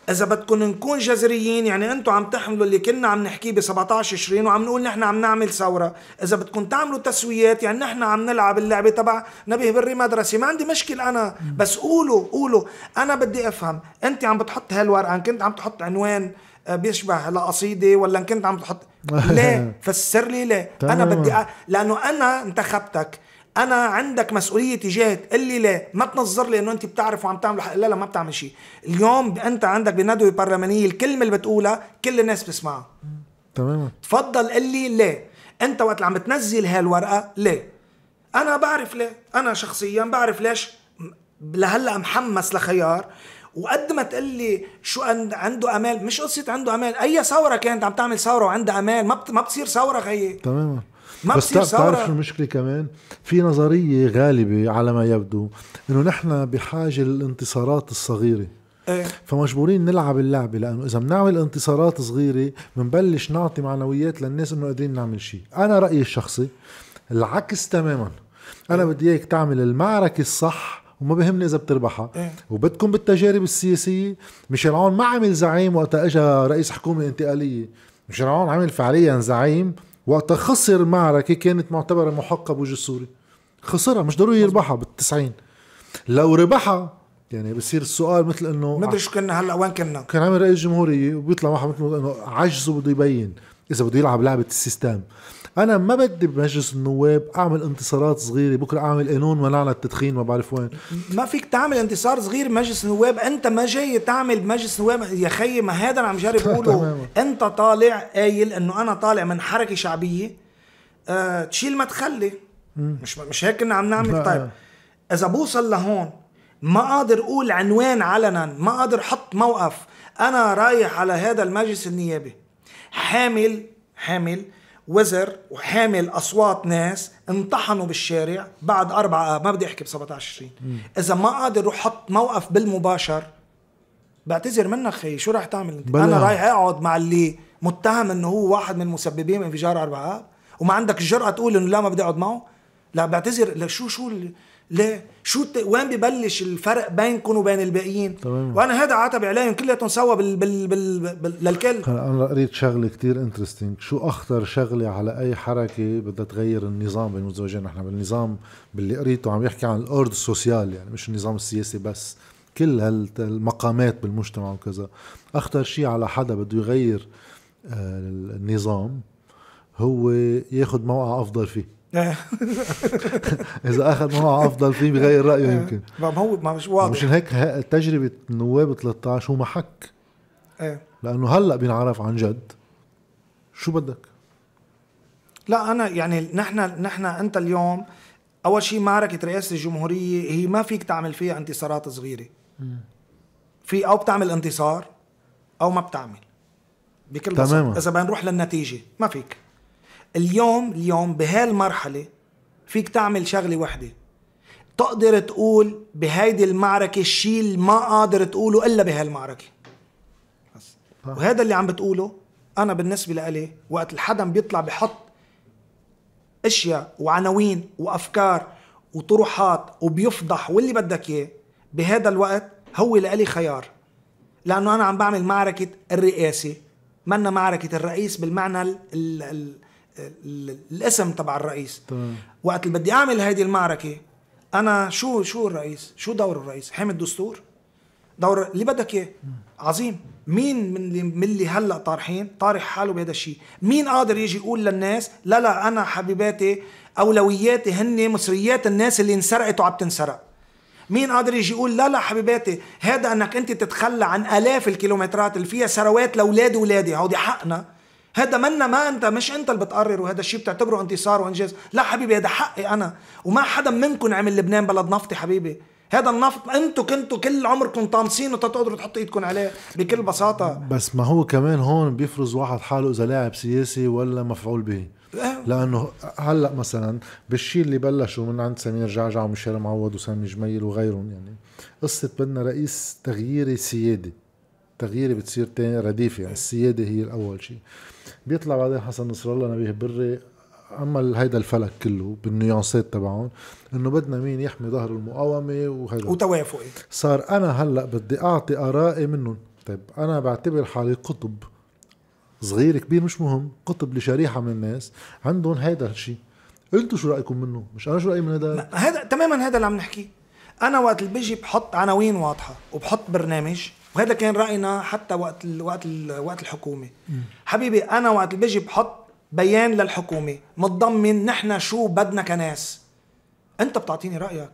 اذا بدكم نكون جذريين يعني انتم عم تحملوا اللي كنا عم نحكيه ب 17 20 وعم نقول نحن عم نعمل ثوره اذا بدكم تعملوا تسويات يعني نحن عم نلعب اللعبه تبع نبيه بري مدرسه ما عندي مشكله انا بس قولوا قولوا انا بدي افهم انت عم بتحط هالورقه ان يعني كنت عم تحط عنوان آه، بيشبه لقصيده ولا ان كنت عم تحط [LAUGHS] ليه فسر لي ليه انا بدي أ... لانه انا انتخبتك انا عندك مسؤوليه تجاه تقول لي لا ما تنظر لي انه انت بتعرف وعم تعمل حق. لا لا ما بتعمل شيء اليوم انت عندك بندوه برلمانيه الكلمه اللي بتقولها كل الناس بتسمعها تماما تفضل قل لي لا انت وقت اللي عم تنزل هالورقه لا انا بعرف ليه انا شخصيا بعرف ليش لهلا محمس لخيار وقد ما تقول لي شو عنده امال مش قصه عنده امال اي ثوره كانت عم تعمل ثوره وعندها امال ما ما بتصير ثوره غير تماما ما بس بتعرف شو المشكله كمان في نظريه غالبه على ما يبدو انه نحن بحاجه للانتصارات الصغيره ايه؟ فمجبورين نلعب اللعبه لانه اذا بنعمل انتصارات صغيره بنبلش نعطي معنويات للناس انه قادرين نعمل شيء انا رايي الشخصي العكس تماما انا إيه. بدي اياك تعمل المعركه الصح وما بهمني اذا بتربحها إيه؟ وبدكم بالتجارب السياسيه ميشيل عون ما عمل زعيم وقتها إجا رئيس حكومه انتقاليه ميشيل عون عمل فعليا زعيم وقت خسر معركة كانت معتبرة محقة بوجه السوري خسرها مش ضروري يربحها بالتسعين لو ربحها يعني بصير السؤال مثل انه ما ادري شو كنا هلا وين كنا كان عامل رئيس جمهورية وبيطلع واحد مثل انه عجزه بده يبين اذا بده يلعب لعبة السيستم انا ما بدي بمجلس النواب اعمل انتصارات صغيره بكره اعمل قانون منع التدخين ما بعرف وين ما فيك تعمل انتصار صغير بمجلس النواب انت ما جاي تعمل بمجلس النواب يا خيي ما هذا انا عم جرب بقوله [LAUGHS] انت طالع قايل انه انا طالع من حركه شعبيه أه تشيل ما تخلي مش مش هيك كنا عم نعمل طيب اذا بوصل لهون ما قادر اقول عنوان علنا ما قادر احط موقف انا رايح على هذا المجلس النيابي حامل حامل وزر وحامل اصوات ناس انطحنوا بالشارع بعد أربعة آه، ما بدي احكي ب 17 اذا ما قادر روح حط موقف بالمباشر بعتذر منك خي شو رح تعمل انت انا رايح اقعد مع اللي متهم انه هو واحد من مسببين انفجار اربعة وما عندك الجرأة تقول انه لا ما بدي اقعد معه لا بعتذر لشو شو شو ليه؟ شو وين ببلش الفرق بينكم وبين الباقيين طبعاً. وانا هذا عتب عليهم كلياتهم سوا بال بال بال بال للكل انا قريت شغله كتير انترستينج شو اخطر شغله على اي حركه بدها تغير النظام بين الزوجين نحن بالنظام باللي قريته عم يحكي عن الاورد السوسيال يعني مش النظام السياسي بس كل هالمقامات بالمجتمع وكذا اخطر شيء على حدا بده يغير آه، النظام هو ياخذ موقع افضل فيه اذا اخذ نوع افضل فيه بغير رايه آه. يمكن ما هو ما مش واضح مشان هيك تجربه نواب 13 هو محك ايه لانه هلا بينعرف عن جد شو بدك لا انا يعني نحن نحن انت اليوم اول شيء معركه رئاسه الجمهوريه هي ما فيك تعمل فيها انتصارات صغيره في او بتعمل انتصار او ما بتعمل بكل بساطه اذا بنروح للنتيجه ما فيك اليوم اليوم بهالمرحله فيك تعمل شغله وحده تقدر تقول بهيدي المعركه الشيء اللي ما قادر تقوله الا بهالمعركه بس وهذا اللي عم بتقوله انا بالنسبه لإلي وقت الحدا بيطلع بحط اشياء وعناوين وافكار وطروحات وبيفضح واللي بدك اياه بهذا الوقت هو لإلي خيار لانه انا عم بعمل معركه الرئاسه منا معركه الرئيس بالمعنى ال ال الاسم تبع الرئيس وقت اللي بدي اعمل هيدي المعركه انا شو شو الرئيس شو دور الرئيس حامي الدستور دور اللي بدك اياه عظيم مين من اللي, من اللي هلا طارحين طارح حاله بهذا الشيء مين قادر يجي يقول للناس لا لا انا حبيباتي اولوياتي هن مصريات الناس اللي انسرقت وعم تنسرق مين قادر يجي يقول لا لا حبيباتي هذا انك انت تتخلى عن الاف الكيلومترات اللي فيها ثروات لاولاد اولادي هودي حقنا هذا منا ما انت مش انت اللي بتقرر وهذا الشيء بتعتبره انتصار وانجاز لا حبيبي هذا حقي انا وما حدا منكم عمل لبنان بلد نفطي حبيبي هذا النفط انتم كنتوا كل عمركم طامسينه وتقدروا تحطوا ايدكم عليه بكل بساطه بس ما هو كمان هون بيفرز واحد حاله اذا لاعب سياسي ولا مفعول به آه. لانه هلا مثلا بالشيء اللي بلشوا من عند سمير جعجع وميشيل معوض وسامي جميل وغيرهم يعني قصه بدنا رئيس تغييري سيادي تغييري بتصير رديفه يعني السياده هي الاول شيء بيطلع بعدين حسن نصر الله نبيه بري اما هيدا الفلك كله بالنيوانسات تبعهم انه بدنا مين يحمي ظهر المقاومه وهيدا وتوافقي صار انا هلا بدي اعطي ارائي منهم طيب انا بعتبر حالي قطب صغير كبير مش مهم قطب لشريحه من الناس عندهم هيدا الشيء انتم شو رايكم منه مش انا شو رايي من هذا هذا تماما هذا اللي عم نحكي انا وقت اللي بيجي بحط عناوين واضحه وبحط برنامج وهذا كان راينا حتى وقت الـ وقت الـ وقت الحكومه حبيبي انا وقت بيجي بحط بيان للحكومه متضمن نحن شو بدنا كناس انت بتعطيني رايك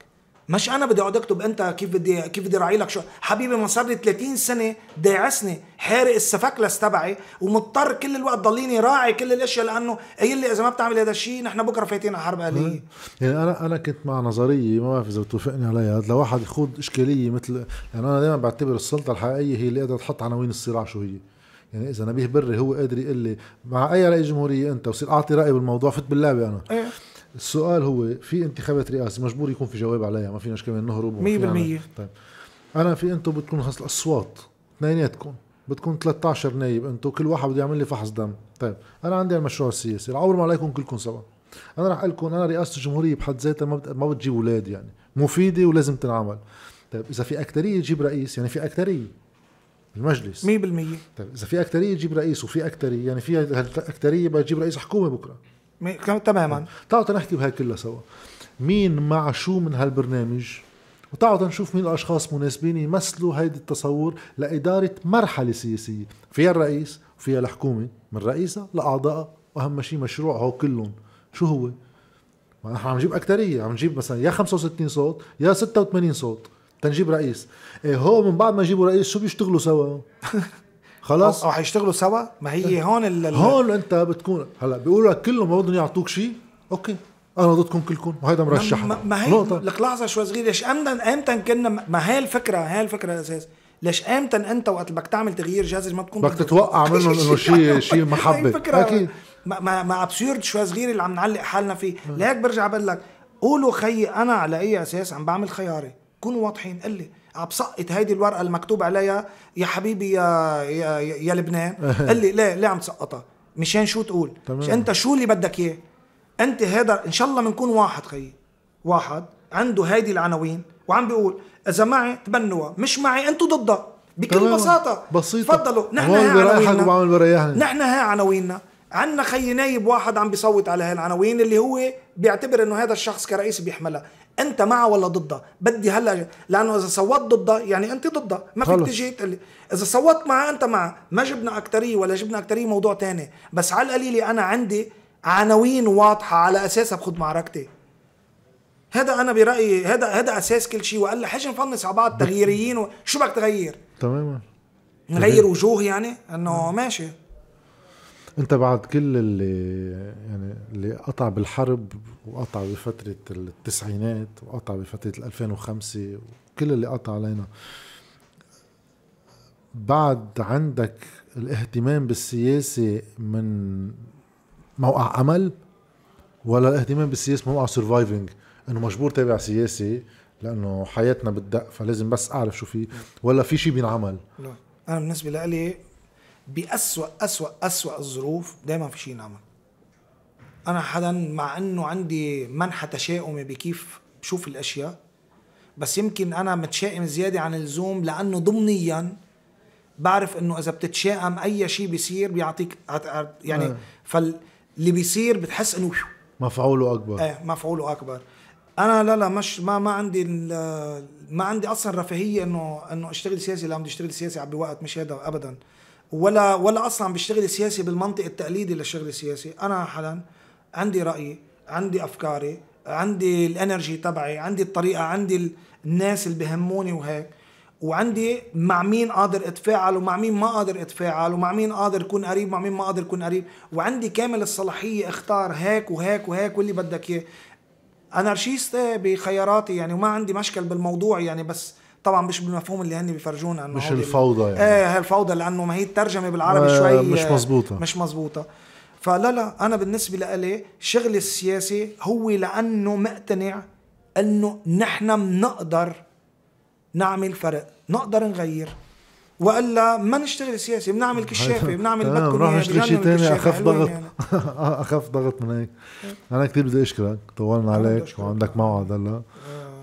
مش انا بدي اقعد اكتب انت كيف بدي كيف بدي راعي لك شو حبيبي ما صار لي 30 سنه داعسني حارق السفكلس تبعي ومضطر كل الوقت ضليني راعي كل الاشياء لانه قايل لي اذا ما بتعمل هذا الشيء نحن بكره فايتين على حرب اهليه يعني انا انا كنت مع نظريه ما بعرف اذا بتوافقني عليها لواحد يخوض اشكاليه مثل يعني انا دائما بعتبر السلطه الحقيقيه هي اللي قادره تحط عناوين الصراع شو هي يعني اذا نبيه بري هو قادر يقول لي مع اي راي جمهوريه انت وصير اعطي راي بالموضوع فت باللعبه انا إيه. السؤال هو في انتخابات رئاسي مجبور يكون في جواب عليها ما فيناش كمان نهرب 100% طيب انا في انتم بتكون هسه اصوات اثنيناتكم بتكون 13 نايب انتم كل واحد بده يعمل لي فحص دم طيب انا عندي المشروع السياسي عمر ما عليكم كلكم سوا انا رح اقول لكم انا رئاسه الجمهوريه بحد ذاتها ما ما بتجيب اولاد يعني مفيده ولازم تنعمل طيب اذا في اكثريه تجيب رئيس يعني في اكثريه المجلس 100% طيب اذا في اكثريه تجيب رئيس وفي اكثريه يعني في اكثريه بتجيب رئيس حكومه بكره تماما إيه. تعالوا تنحكي بهاي كلها سوا مين مع شو من هالبرنامج وتعالوا نشوف مين الاشخاص مناسبين يمثلوا هيدي التصور لاداره مرحله سياسيه فيها الرئيس وفيها الحكومه من رئيسها لاعضائها واهم شيء مشروع هو كلهم شو هو؟ ما نحن عم نجيب اكثريه عم نجيب مثلا يا 65 صوت يا 86 صوت تنجيب رئيس إيه هو من بعد ما يجيبوا رئيس شو بيشتغلوا سوا [LAUGHS] خلاص او هيشتغلوا سوا ما هي إيه. هون ال هون انت بتكون هلا بيقولوا لك كلهم ما بدهم يعطوك شيء اوكي انا ضدكم كلكم وهيدا مرشح ما, ما هي لك لحظه شوي صغيره ليش امتى امتى كنا ما هي الفكره هي الفكره الاساس ليش امتى انت وقت بدك تعمل تغيير جازج ما تكون بدك تتوقع منهم [LAUGHS] انه شيء شيء محبه اكيد ما ما, ما ابسورد شوي صغير اللي عم نعلق حالنا فيه آه. لهيك برجع بقول لك قولوا خيي انا على اي اساس عم بعمل خياري كونوا واضحين قل لي بسقط هيدي الورقه المكتوب عليها يا حبيبي يا يا, يا لبنان [LAUGHS] قال لي ليه ليه عم تسقطها مشان شو تقول تمام. انت شو اللي بدك اياه انت هذا ان شاء الله بنكون واحد خيي واحد عنده هيدي العناوين وعم بيقول اذا معي تبنوها مش معي انتوا ضدها بكل بساطه بسيطه تفضلوا نحن هي عناويننا نحن هي عناويننا عندنا خيي نايب واحد عم بيصوت على هالعناوين اللي هو بيعتبر انه هذا الشخص كرئيس بيحملها انت معه ولا ضده بدي هلا لانه اذا صوت ضده يعني انت ضده ما فيك تجي تقول لي اذا صوت معه انت معه ما جبنا اكتريه ولا جبنا اكتريه موضوع تاني بس على القليله انا عندي عناوين واضحه على اساسها بخد معركتي هذا انا برايي هذا هذا اساس كل شيء والا حاجه نفنص على بعض تغييريين شو بدك تغير تماما نغير وجوه يعني انه ماشي انت بعد كل اللي يعني اللي قطع بالحرب وقطع بفتره التسعينات وقطع بفتره 2005 وكل اللي قطع علينا بعد عندك الاهتمام بالسياسه من موقع امل ولا الاهتمام بالسياسه موقع سرفايفنج انه مجبور تابع سياسي لانه حياتنا بتدق فلازم بس اعرف شو في ولا في شيء بينعمل لا انا بالنسبه لي بأسوأ أسوأ أسوأ الظروف دايما في شيء ينعمل أنا حدا مع إنه عندي منحى تشاؤمي بكيف بشوف الأشياء بس يمكن أنا متشائم زيادة عن اللزوم لأنه ضمنيا بعرف إنه إذا بتتشائم أي شيء بيصير بيعطيك يعني آه. فاللي بيصير بتحس إنه مفعوله أكبر إيه مفعوله أكبر انا لا لا مش ما ما عندي ما عندي اصلا رفاهيه انه انه اشتغل سياسي لا بدي اشتغل سياسي بوقت مش هذا ابدا ولا ولا اصلا بيشتغل سياسي بالمنطق التقليدي للشغل السياسي انا حدا عندي رايي عندي افكاري عندي الانرجي تبعي عندي الطريقه عندي الناس اللي بهموني وهيك وعندي مع مين قادر اتفاعل ومع مين ما قادر اتفاعل ومع مين قادر اكون قريب ومع مين ما قادر اكون قريب وعندي كامل الصلاحيه اختار هيك وهيك وهيك واللي بدك اياه انارشيست بخياراتي يعني وما عندي مشكل بالموضوع يعني بس طبعا مش بالمفهوم اللي هن بيفرجونا عنه مش الفوضى يعني ايه الفوضى لانه ما هي الترجمه بالعربي آه شوي مش آه، مزبوطه مش مزبوطه فلا لا انا بالنسبه لإلي شغل السياسي هو لانه مقتنع انه نحن بنقدر نعمل فرق نقدر نغير والا ما نشتغل سياسي بنعمل كشافه [LAUGHS] آه، بنعمل آه، بدكم نروح نشتري شيء ثاني اخف ضغط يعني. [LAUGHS] اخف ضغط من هيك انا كثير بدي اشكرك طولنا عليك وعندك موعد هلا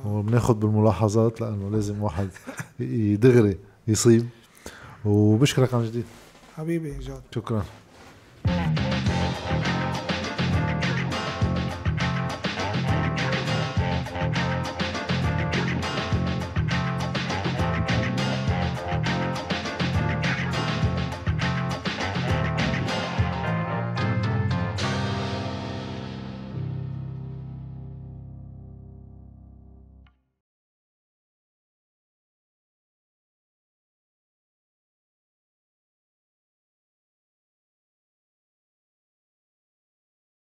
وبناخد بالملاحظات لانه لازم واحد دغري يصيب وبشكرك عن جديد حبيبي جاد شكرا